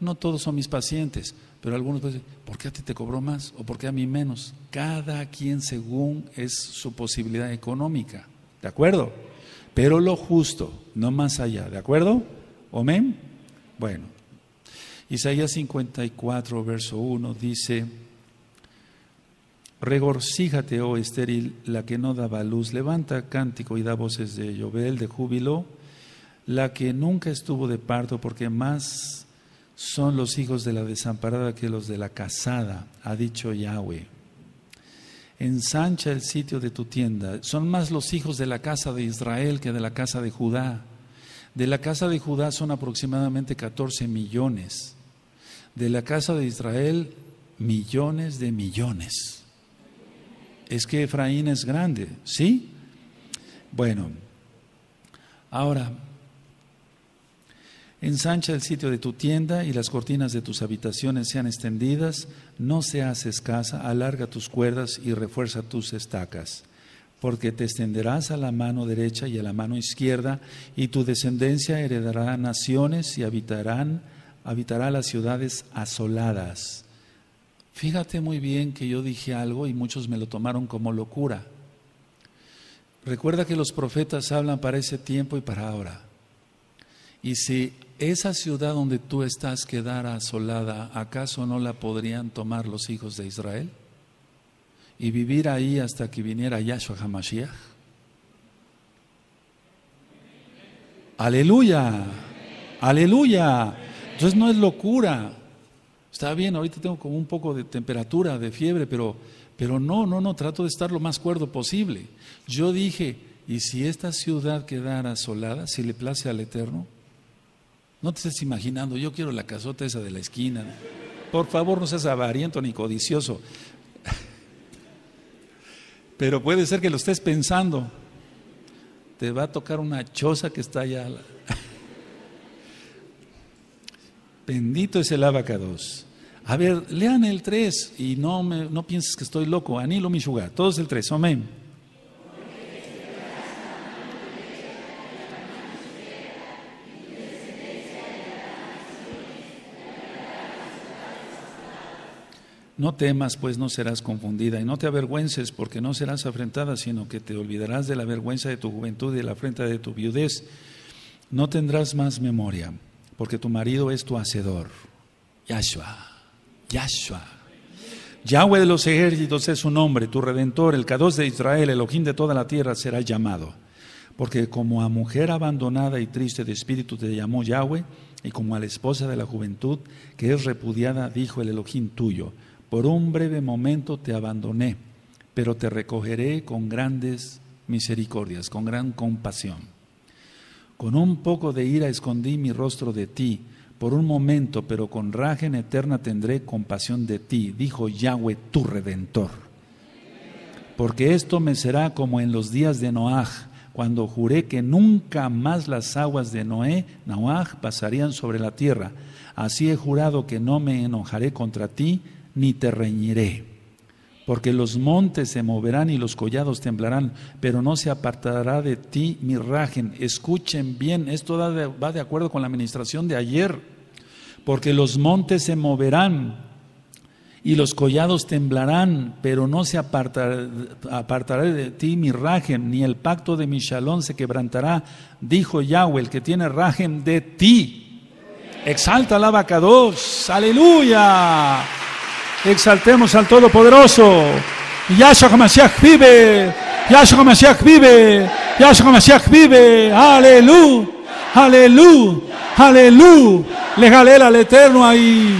No todos son mis pacientes, pero algunos pueden ¿por qué a ti te cobró más? ¿O por qué a mí menos? Cada quien según es su posibilidad económica. ¿De acuerdo? Pero lo justo, no más allá. ¿De acuerdo? Omén, Bueno. Isaías 54, verso 1 dice, Regocíjate, oh estéril, la que no daba luz, levanta cántico y da voces de yobel, de júbilo, la que nunca estuvo de parto, porque más son los hijos de la desamparada que los de la casada, ha dicho Yahweh ensancha el sitio de tu tienda. Son más los hijos de la casa de Israel que de la casa de Judá. De la casa de Judá son aproximadamente 14 millones. De la casa de Israel, millones de millones. Es que Efraín es grande, ¿sí? Bueno, ahora... Ensancha el sitio de tu tienda y las cortinas de tus habitaciones sean extendidas, no seas escasa, alarga tus cuerdas y refuerza tus estacas, porque te extenderás a la mano derecha y a la mano izquierda, y tu descendencia heredará naciones y habitarán, habitará las ciudades asoladas. Fíjate muy bien que yo dije algo y muchos me lo tomaron como locura. Recuerda que los profetas hablan para ese tiempo y para ahora. Y si esa ciudad donde tú estás quedara asolada, ¿acaso no la podrían tomar los hijos de Israel? Y vivir ahí hasta que viniera Yahshua HaMashiach. Aleluya, aleluya. Entonces no es locura. Está bien, ahorita tengo como un poco de temperatura, de fiebre, pero, pero no, no, no, trato de estar lo más cuerdo posible. Yo dije, ¿y si esta ciudad quedara asolada, si le place al Eterno? No te estés imaginando, yo quiero la casota esa de la esquina. Por favor, no seas avariento ni codicioso. Pero puede ser que lo estés pensando. Te va a tocar una choza que está allá. Bendito es el abacados. A ver, lean el 3 y no, no pienses que estoy loco. Anilo Mishuga, todos el 3, amén. No temas, pues no serás confundida, y no te avergüences, porque no serás afrentada, sino que te olvidarás de la vergüenza de tu juventud y de la afrenta de tu viudez. No tendrás más memoria, porque tu marido es tu hacedor. Yahshua, Yahshua. Yahweh de los ejércitos es su nombre, tu redentor, el Cados de Israel, el Elohim de toda la tierra será llamado. Porque como a mujer abandonada y triste de espíritu te llamó Yahweh, y como a la esposa de la juventud que es repudiada, dijo el Elohim tuyo por un breve momento te abandoné, pero te recogeré con grandes misericordias, con gran compasión. Con un poco de ira escondí mi rostro de ti, por un momento, pero con raje eterna tendré compasión de ti, dijo Yahweh tu redentor. Porque esto me será como en los días de Noaj, cuando juré que nunca más las aguas de Noé, Noaj, pasarían sobre la tierra. Así he jurado que no me enojaré contra ti, ni te reñiré. Porque los montes se moverán y los collados temblarán, pero no se apartará de ti mi rajen. Escuchen bien, esto va de acuerdo con la administración de ayer. Porque los montes se moverán y los collados temblarán, pero no se apartará, de ti mi rajen ni el pacto de mi shalom se quebrantará, dijo Yahweh, el que tiene rajen de ti. Exalta la vaca dos, aleluya. Exaltemos al Todopoderoso. Yahshua HaMashiach vive. Yahshua HaMashiach vive. Yahshua HaMashiach vive. Aleluya. Aleluya. Aleluya. Le al Eterno ahí.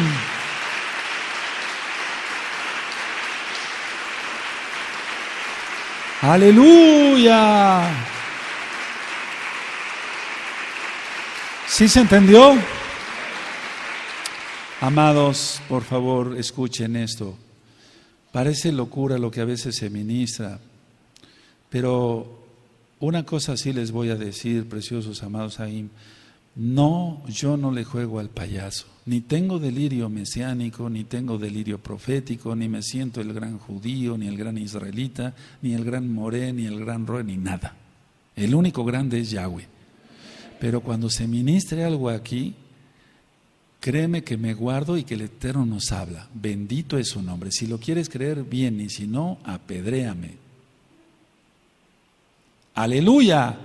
Aleluya. ¿Sí se entendió? Amados, por favor, escuchen esto. Parece locura lo que a veces se ministra, pero una cosa sí les voy a decir, preciosos amados ahí No, yo no le juego al payaso. Ni tengo delirio mesiánico, ni tengo delirio profético, ni me siento el gran judío, ni el gran israelita, ni el gran moré, ni el gran roe, ni nada. El único grande es Yahweh. Pero cuando se ministre algo aquí, Créeme que me guardo y que el Eterno nos habla. Bendito es su nombre. Si lo quieres creer, bien, y si no, apedréame. Aleluya.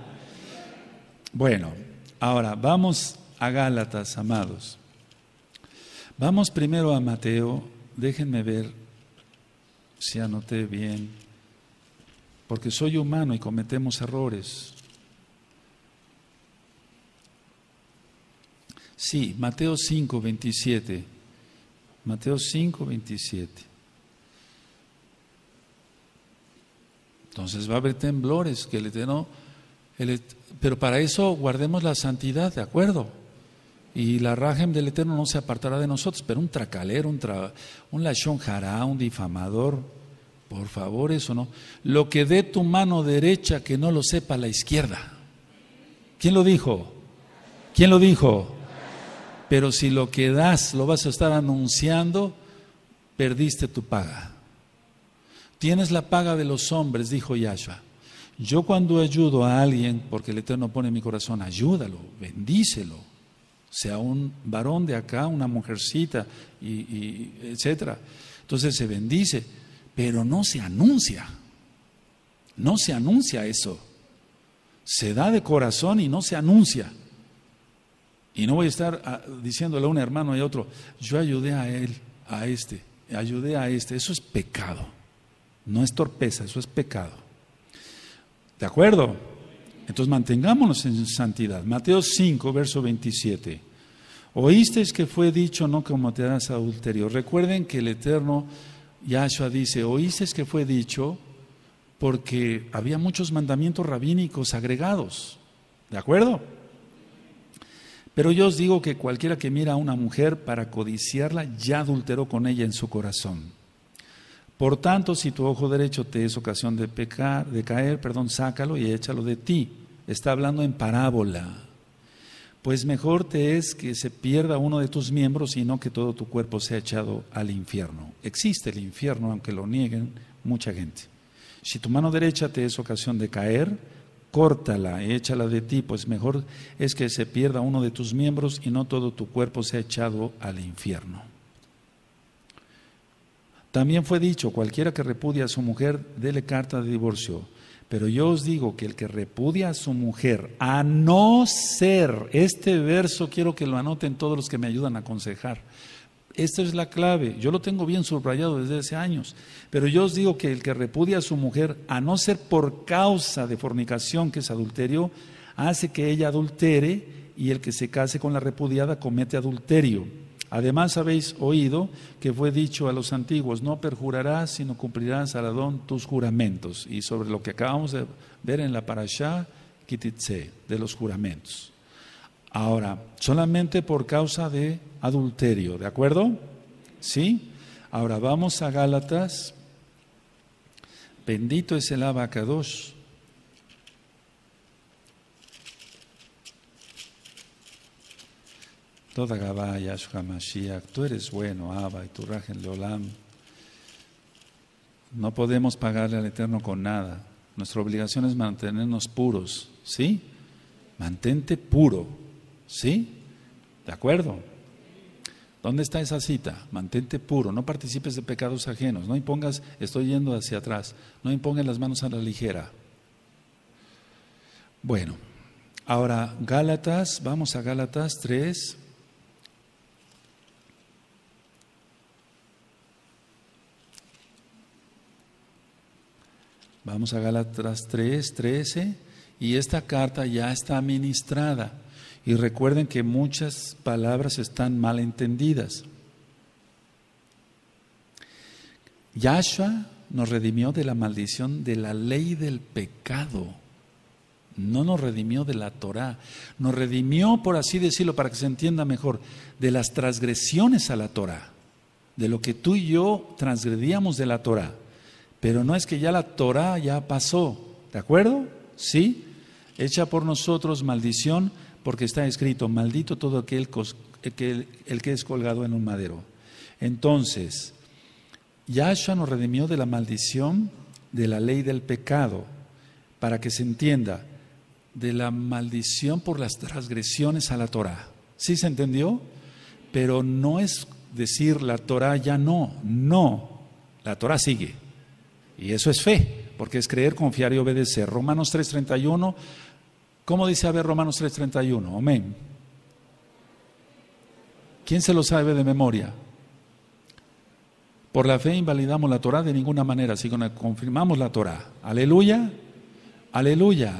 Bueno, ahora vamos a Gálatas, amados. Vamos primero a Mateo. Déjenme ver si anoté bien. Porque soy humano y cometemos errores. Sí, Mateo 5, 27. Mateo 5, 27. Entonces va a haber temblores que el Eterno... pero para eso guardemos la santidad, ¿de acuerdo? Y la rajem del Eterno no se apartará de nosotros, pero un tracalero, un, tra, un lachón un difamador, por favor, eso no. Lo que dé tu mano derecha que no lo sepa la izquierda. ¿Quién lo dijo? ¿Quién lo dijo? Pero si lo que das lo vas a estar anunciando, perdiste tu paga. Tienes la paga de los hombres, dijo Yahshua. Yo cuando ayudo a alguien, porque el Eterno pone en mi corazón, ayúdalo, bendícelo, sea un varón de acá, una mujercita, etc. etcétera. Entonces se bendice, pero no se anuncia. No se anuncia eso. Se da de corazón y no se anuncia. Y no voy a estar ah, diciéndole a un hermano y a otro, yo ayudé a él, a este, ayudé a este. Eso es pecado. No es torpeza, eso es pecado. ¿De acuerdo? Entonces mantengámonos en santidad. Mateo 5, verso 27. Oísteis que fue dicho, no como te cometerás adulterio. Recuerden que el Eterno Yahshua dice, oísteis que fue dicho porque había muchos mandamientos rabínicos agregados. ¿De acuerdo? Pero yo os digo que cualquiera que mira a una mujer para codiciarla ya adulteró con ella en su corazón. Por tanto, si tu ojo derecho te es ocasión de pecar, de caer, perdón, sácalo y échalo de ti. Está hablando en parábola. Pues mejor te es que se pierda uno de tus miembros y no que todo tu cuerpo sea echado al infierno. Existe el infierno, aunque lo nieguen mucha gente. Si tu mano derecha te es ocasión de caer, córtala, échala de ti, pues mejor es que se pierda uno de tus miembros y no todo tu cuerpo sea echado al infierno. También fue dicho, cualquiera que repudia a su mujer, dele carta de divorcio. Pero yo os digo que el que repudia a su mujer, a no ser, este verso quiero que lo anoten todos los que me ayudan a aconsejar, esta es la clave. Yo lo tengo bien subrayado desde hace años. Pero yo os digo que el que repudia a su mujer, a no ser por causa de fornicación, que es adulterio, hace que ella adultere y el que se case con la repudiada comete adulterio. Además habéis oído que fue dicho a los antiguos, no perjurarás, sino cumplirás, Saladón tus juramentos. Y sobre lo que acabamos de ver en la parashá, Kititze, de los juramentos. Ahora, solamente por causa de adulterio, ¿de acuerdo? ¿Sí? Ahora vamos a Gálatas. Bendito es el abacados. Toda Gabaya, Mashiach, tú eres bueno, Abba, y tu Rajen No podemos pagarle al Eterno con nada. Nuestra obligación es mantenernos puros, ¿sí? Mantente puro. ¿Sí? ¿De acuerdo? ¿Dónde está esa cita? Mantente puro, no participes de pecados ajenos, no impongas, estoy yendo hacia atrás, no impongas las manos a la ligera. Bueno, ahora Gálatas, vamos a Gálatas 3. Vamos a Gálatas 3, 13, y esta carta ya está ministrada. Y recuerden que muchas palabras están mal entendidas. Yahshua nos redimió de la maldición de la ley del pecado. No nos redimió de la Torah. Nos redimió, por así decirlo, para que se entienda mejor, de las transgresiones a la Torah. De lo que tú y yo transgredíamos de la Torah. Pero no es que ya la Torah ya pasó. ¿De acuerdo? Sí. Hecha por nosotros maldición porque está escrito, maldito todo aquel eh, el que es colgado en un madero. Entonces, Yahshua nos redimió de la maldición de la ley del pecado, para que se entienda, de la maldición por las transgresiones a la Torah. ¿Sí se entendió? Pero no es decir la Torah ya no, no, la Torah sigue. Y eso es fe, porque es creer, confiar y obedecer. Romanos 3:31 ¿Cómo dice a ver Romanos 3:31? Amén. ¿Quién se lo sabe de memoria? Por la fe invalidamos la Torah de ninguna manera, así que confirmamos la Torah. Aleluya, aleluya.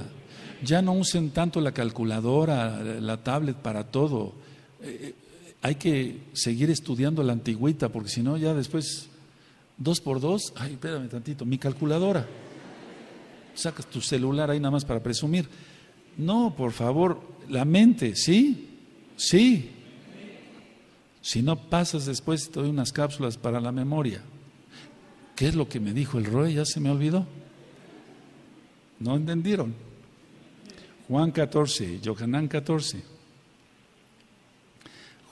Ya no usen tanto la calculadora, la tablet para todo. Eh, eh, hay que seguir estudiando la antigüita, porque si no, ya después, dos por dos, ay, espérame tantito, mi calculadora. Sacas tu celular ahí nada más para presumir. No, por favor, la mente, ¿sí? Sí. Si no pasas después, te doy unas cápsulas para la memoria. ¿Qué es lo que me dijo el rey? Ya se me olvidó. No entendieron. Juan 14, Yohanan 14.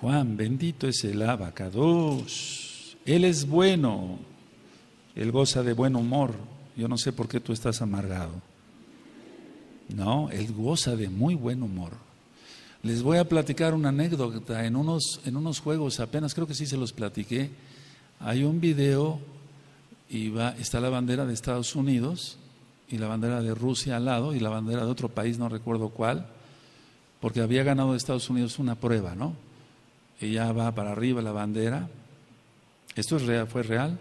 Juan, bendito es el abacados. Él es bueno. Él goza de buen humor. Yo no sé por qué tú estás amargado. No, él goza de muy buen humor. Les voy a platicar una anécdota. En unos, en unos juegos, apenas creo que sí se los platiqué, hay un video y va, está la bandera de Estados Unidos y la bandera de Rusia al lado y la bandera de otro país, no recuerdo cuál, porque había ganado Estados Unidos una prueba, ¿no? Y ya va para arriba la bandera. Esto es real, fue real.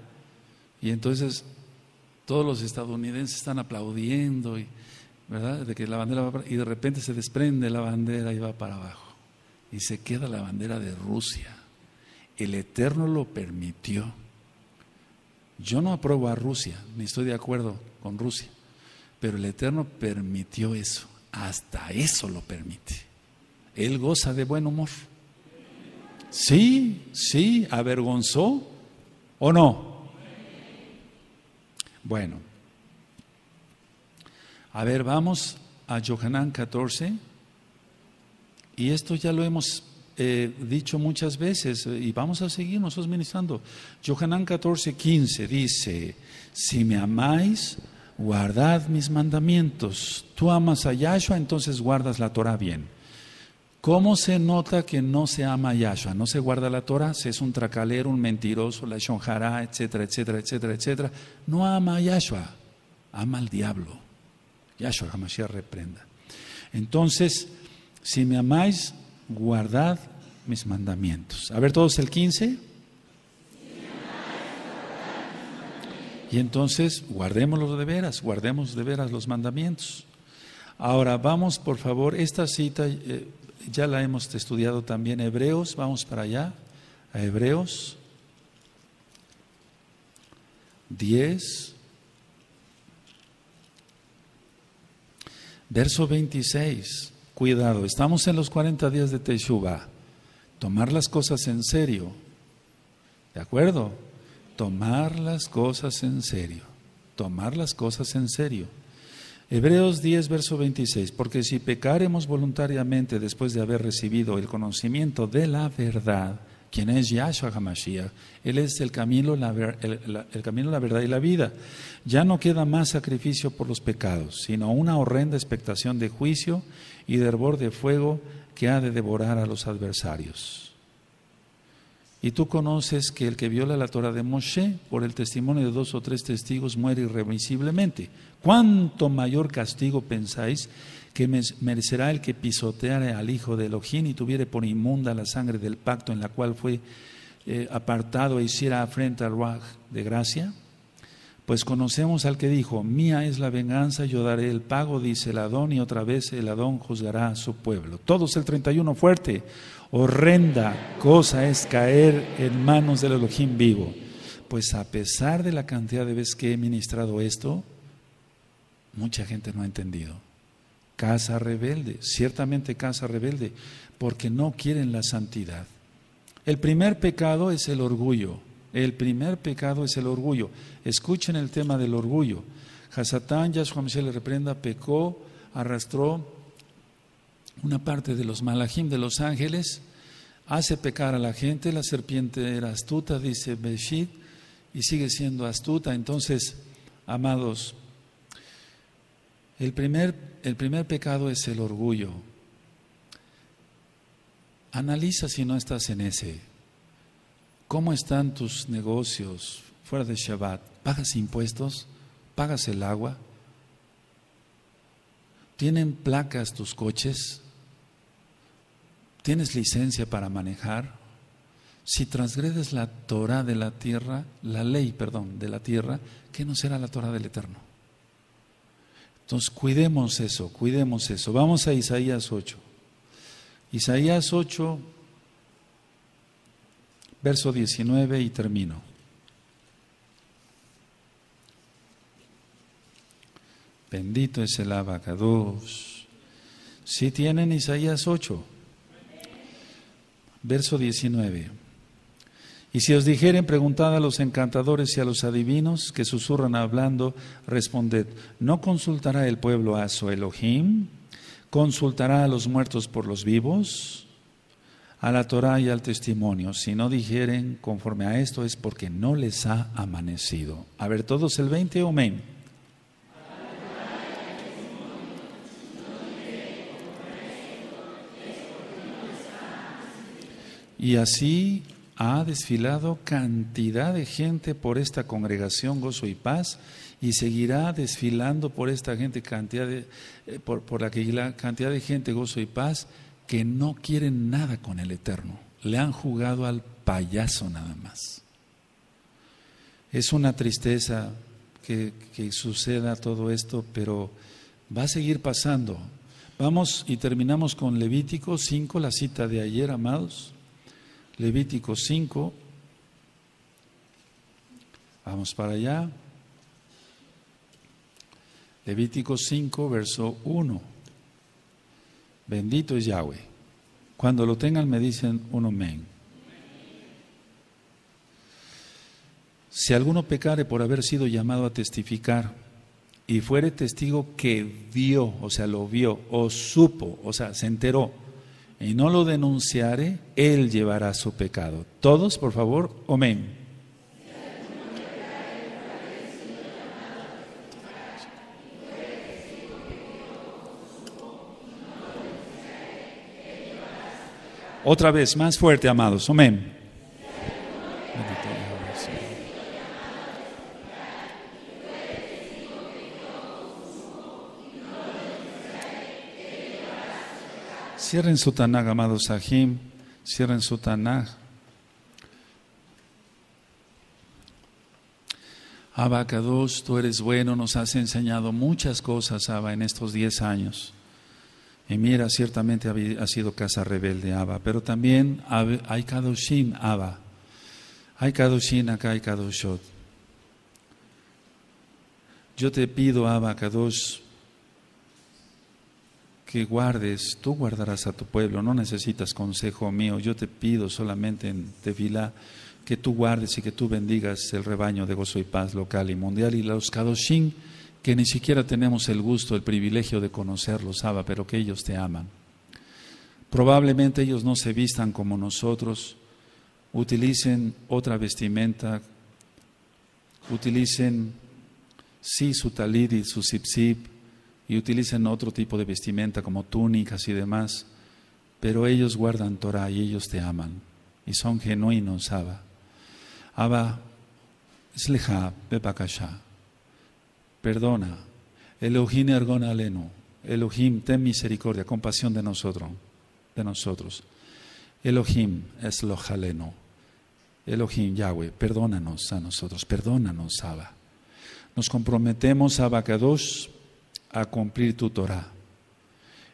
Y entonces todos los estadounidenses están aplaudiendo y ¿verdad? De que la bandera y de repente se desprende la bandera y va para abajo. Y se queda la bandera de Rusia. El Eterno lo permitió. Yo no apruebo a Rusia, ni estoy de acuerdo con Rusia, pero el Eterno permitió eso. Hasta eso lo permite. Él goza de buen humor. Sí, sí, avergonzó o no. Bueno. A ver, vamos a Johanán 14. Y esto ya lo hemos eh, dicho muchas veces eh, y vamos a seguir nosotros ministrando. Johanán 14, 15 dice, si me amáis, guardad mis mandamientos. Tú amas a Yahshua, entonces guardas la Torah bien. ¿Cómo se nota que no se ama a Yahshua? No se guarda la Torah, si es un tracalero, un mentiroso, la shonjara, etcétera, etcétera, etcétera, etcétera. No ama a Yahshua, ama al diablo. Yahshua HaMashiach reprenda. Entonces, si me amáis, guardad mis mandamientos. A ver todos el 15. Y entonces guardémoslo de veras, guardemos de veras los mandamientos. Ahora vamos, por favor, esta cita eh, ya la hemos estudiado también, Hebreos, vamos para allá, a Hebreos 10. Verso 26. Cuidado, estamos en los 40 días de Teshuvah. Tomar las cosas en serio. ¿De acuerdo? Tomar las cosas en serio. Tomar las cosas en serio. Hebreos 10, verso 26. Porque si pecaremos voluntariamente después de haber recibido el conocimiento de la verdad, quien es Yahshua HaMashiach. Él es el camino, la, el, el camino, la verdad y la vida. Ya no queda más sacrificio por los pecados, sino una horrenda expectación de juicio y de hervor de fuego que ha de devorar a los adversarios. Y tú conoces que el que viola la Torah de Moshe, por el testimonio de dos o tres testigos, muere irremisiblemente. ¿Cuánto mayor castigo pensáis Qué merecerá el que pisoteare al hijo de Elohim y tuviere por inmunda la sangre del pacto en la cual fue eh, apartado e hiciera frente al Ruach de gracia? Pues conocemos al que dijo, mía es la venganza, yo daré el pago, dice el Adón, y otra vez el Adón juzgará a su pueblo. Todos el 31 fuerte, horrenda cosa es caer en manos del Elohim vivo. Pues a pesar de la cantidad de veces que he ministrado esto, mucha gente no ha entendido casa rebelde, ciertamente casa rebelde, porque no quieren la santidad. El primer pecado es el orgullo. El primer pecado es el orgullo. Escuchen el tema del orgullo. Hasatán, Yahshua le reprenda, pecó, arrastró una parte de los malajim de los ángeles, hace pecar a la gente, la serpiente era astuta, dice Beshit, y sigue siendo astuta. Entonces, amados, el primer pecado el primer pecado es el orgullo. Analiza si no estás en ese. ¿Cómo están tus negocios fuera de Shabbat? ¿Pagas impuestos? ¿Pagas el agua? ¿Tienen placas tus coches? ¿Tienes licencia para manejar? Si transgredes la Torah de la tierra, la ley, perdón, de la tierra, ¿qué no será la Torah del Eterno? Entonces, cuidemos eso, cuidemos eso. Vamos a Isaías 8. Isaías 8, verso 19 y termino. Bendito es el abacados. Si ¿Sí tienen Isaías 8, verso 19. Y si os dijeren, preguntad a los encantadores y a los adivinos que susurran hablando, responded, ¿no consultará el pueblo a su Elohim? ¿Consultará a los muertos por los vivos? A la Torah y al testimonio. Si no dijeren conforme a esto es porque no les ha amanecido. A ver, todos el 20, amén. Y así ha desfilado cantidad de gente por esta congregación Gozo y Paz y seguirá desfilando por esta gente cantidad de, eh, por, la, cantidad de gente Gozo y Paz que no quieren nada con el Eterno. Le han jugado al payaso nada más. Es una tristeza que, que suceda todo esto, pero va a seguir pasando. Vamos y terminamos con Levítico 5, la cita de ayer, amados. Levítico 5. Vamos para allá. Levítico 5, verso 1. Bendito es Yahweh. Cuando lo tengan me dicen un amén. Si alguno pecare por haber sido llamado a testificar y fuere testigo que vio, o sea, lo vio, o supo, o sea, se enteró, y no lo denunciare, él llevará su pecado. Todos, por favor, amén. Otra vez, más fuerte, amados. Amén. Cierren su Tanaj, amado Sahim. Cierren su Abba Kadosh, tú eres bueno, nos has enseñado muchas cosas, Abba, en estos diez años. Y mira, ciertamente ha sido casa rebelde, Abba, pero también hay Kadoshim, Abba. Hay Kadoshim, acá hay Kadoshot. Yo te pido, Abba Kadosh, que guardes, tú guardarás a tu pueblo, no necesitas consejo mío, yo te pido solamente en Tevilá que tú guardes y que tú bendigas el rebaño de gozo y paz local y mundial y los Kadoshim, que ni siquiera tenemos el gusto, el privilegio de conocerlos, Saba, pero que ellos te aman. Probablemente ellos no se vistan como nosotros, utilicen otra vestimenta, utilicen sí su talid y su sipsip, y utilizan otro tipo de vestimenta como túnicas y demás, pero ellos guardan Torah y ellos te aman y son genuinos, Abba. Abba, es Bebakasha. perdona, Elohim Ergon Elohim, ten misericordia, compasión de nosotros, de nosotros. Elohim, es lojaleno. Elohim, Yahweh, perdónanos a nosotros, perdónanos, Abba. Nos comprometemos, dos a cumplir tu Torah.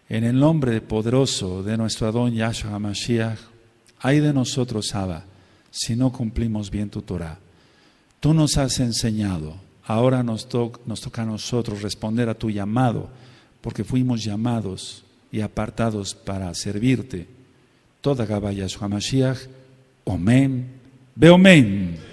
En el nombre poderoso de nuestro Adón Yahshua Mashiach, hay de nosotros, Abba, si no cumplimos bien tu Torah. Tú nos has enseñado, ahora nos, nos toca a nosotros responder a tu llamado, porque fuimos llamados y apartados para servirte. Toda Gaba Yahshua HaMashiach, Omen, Beomen.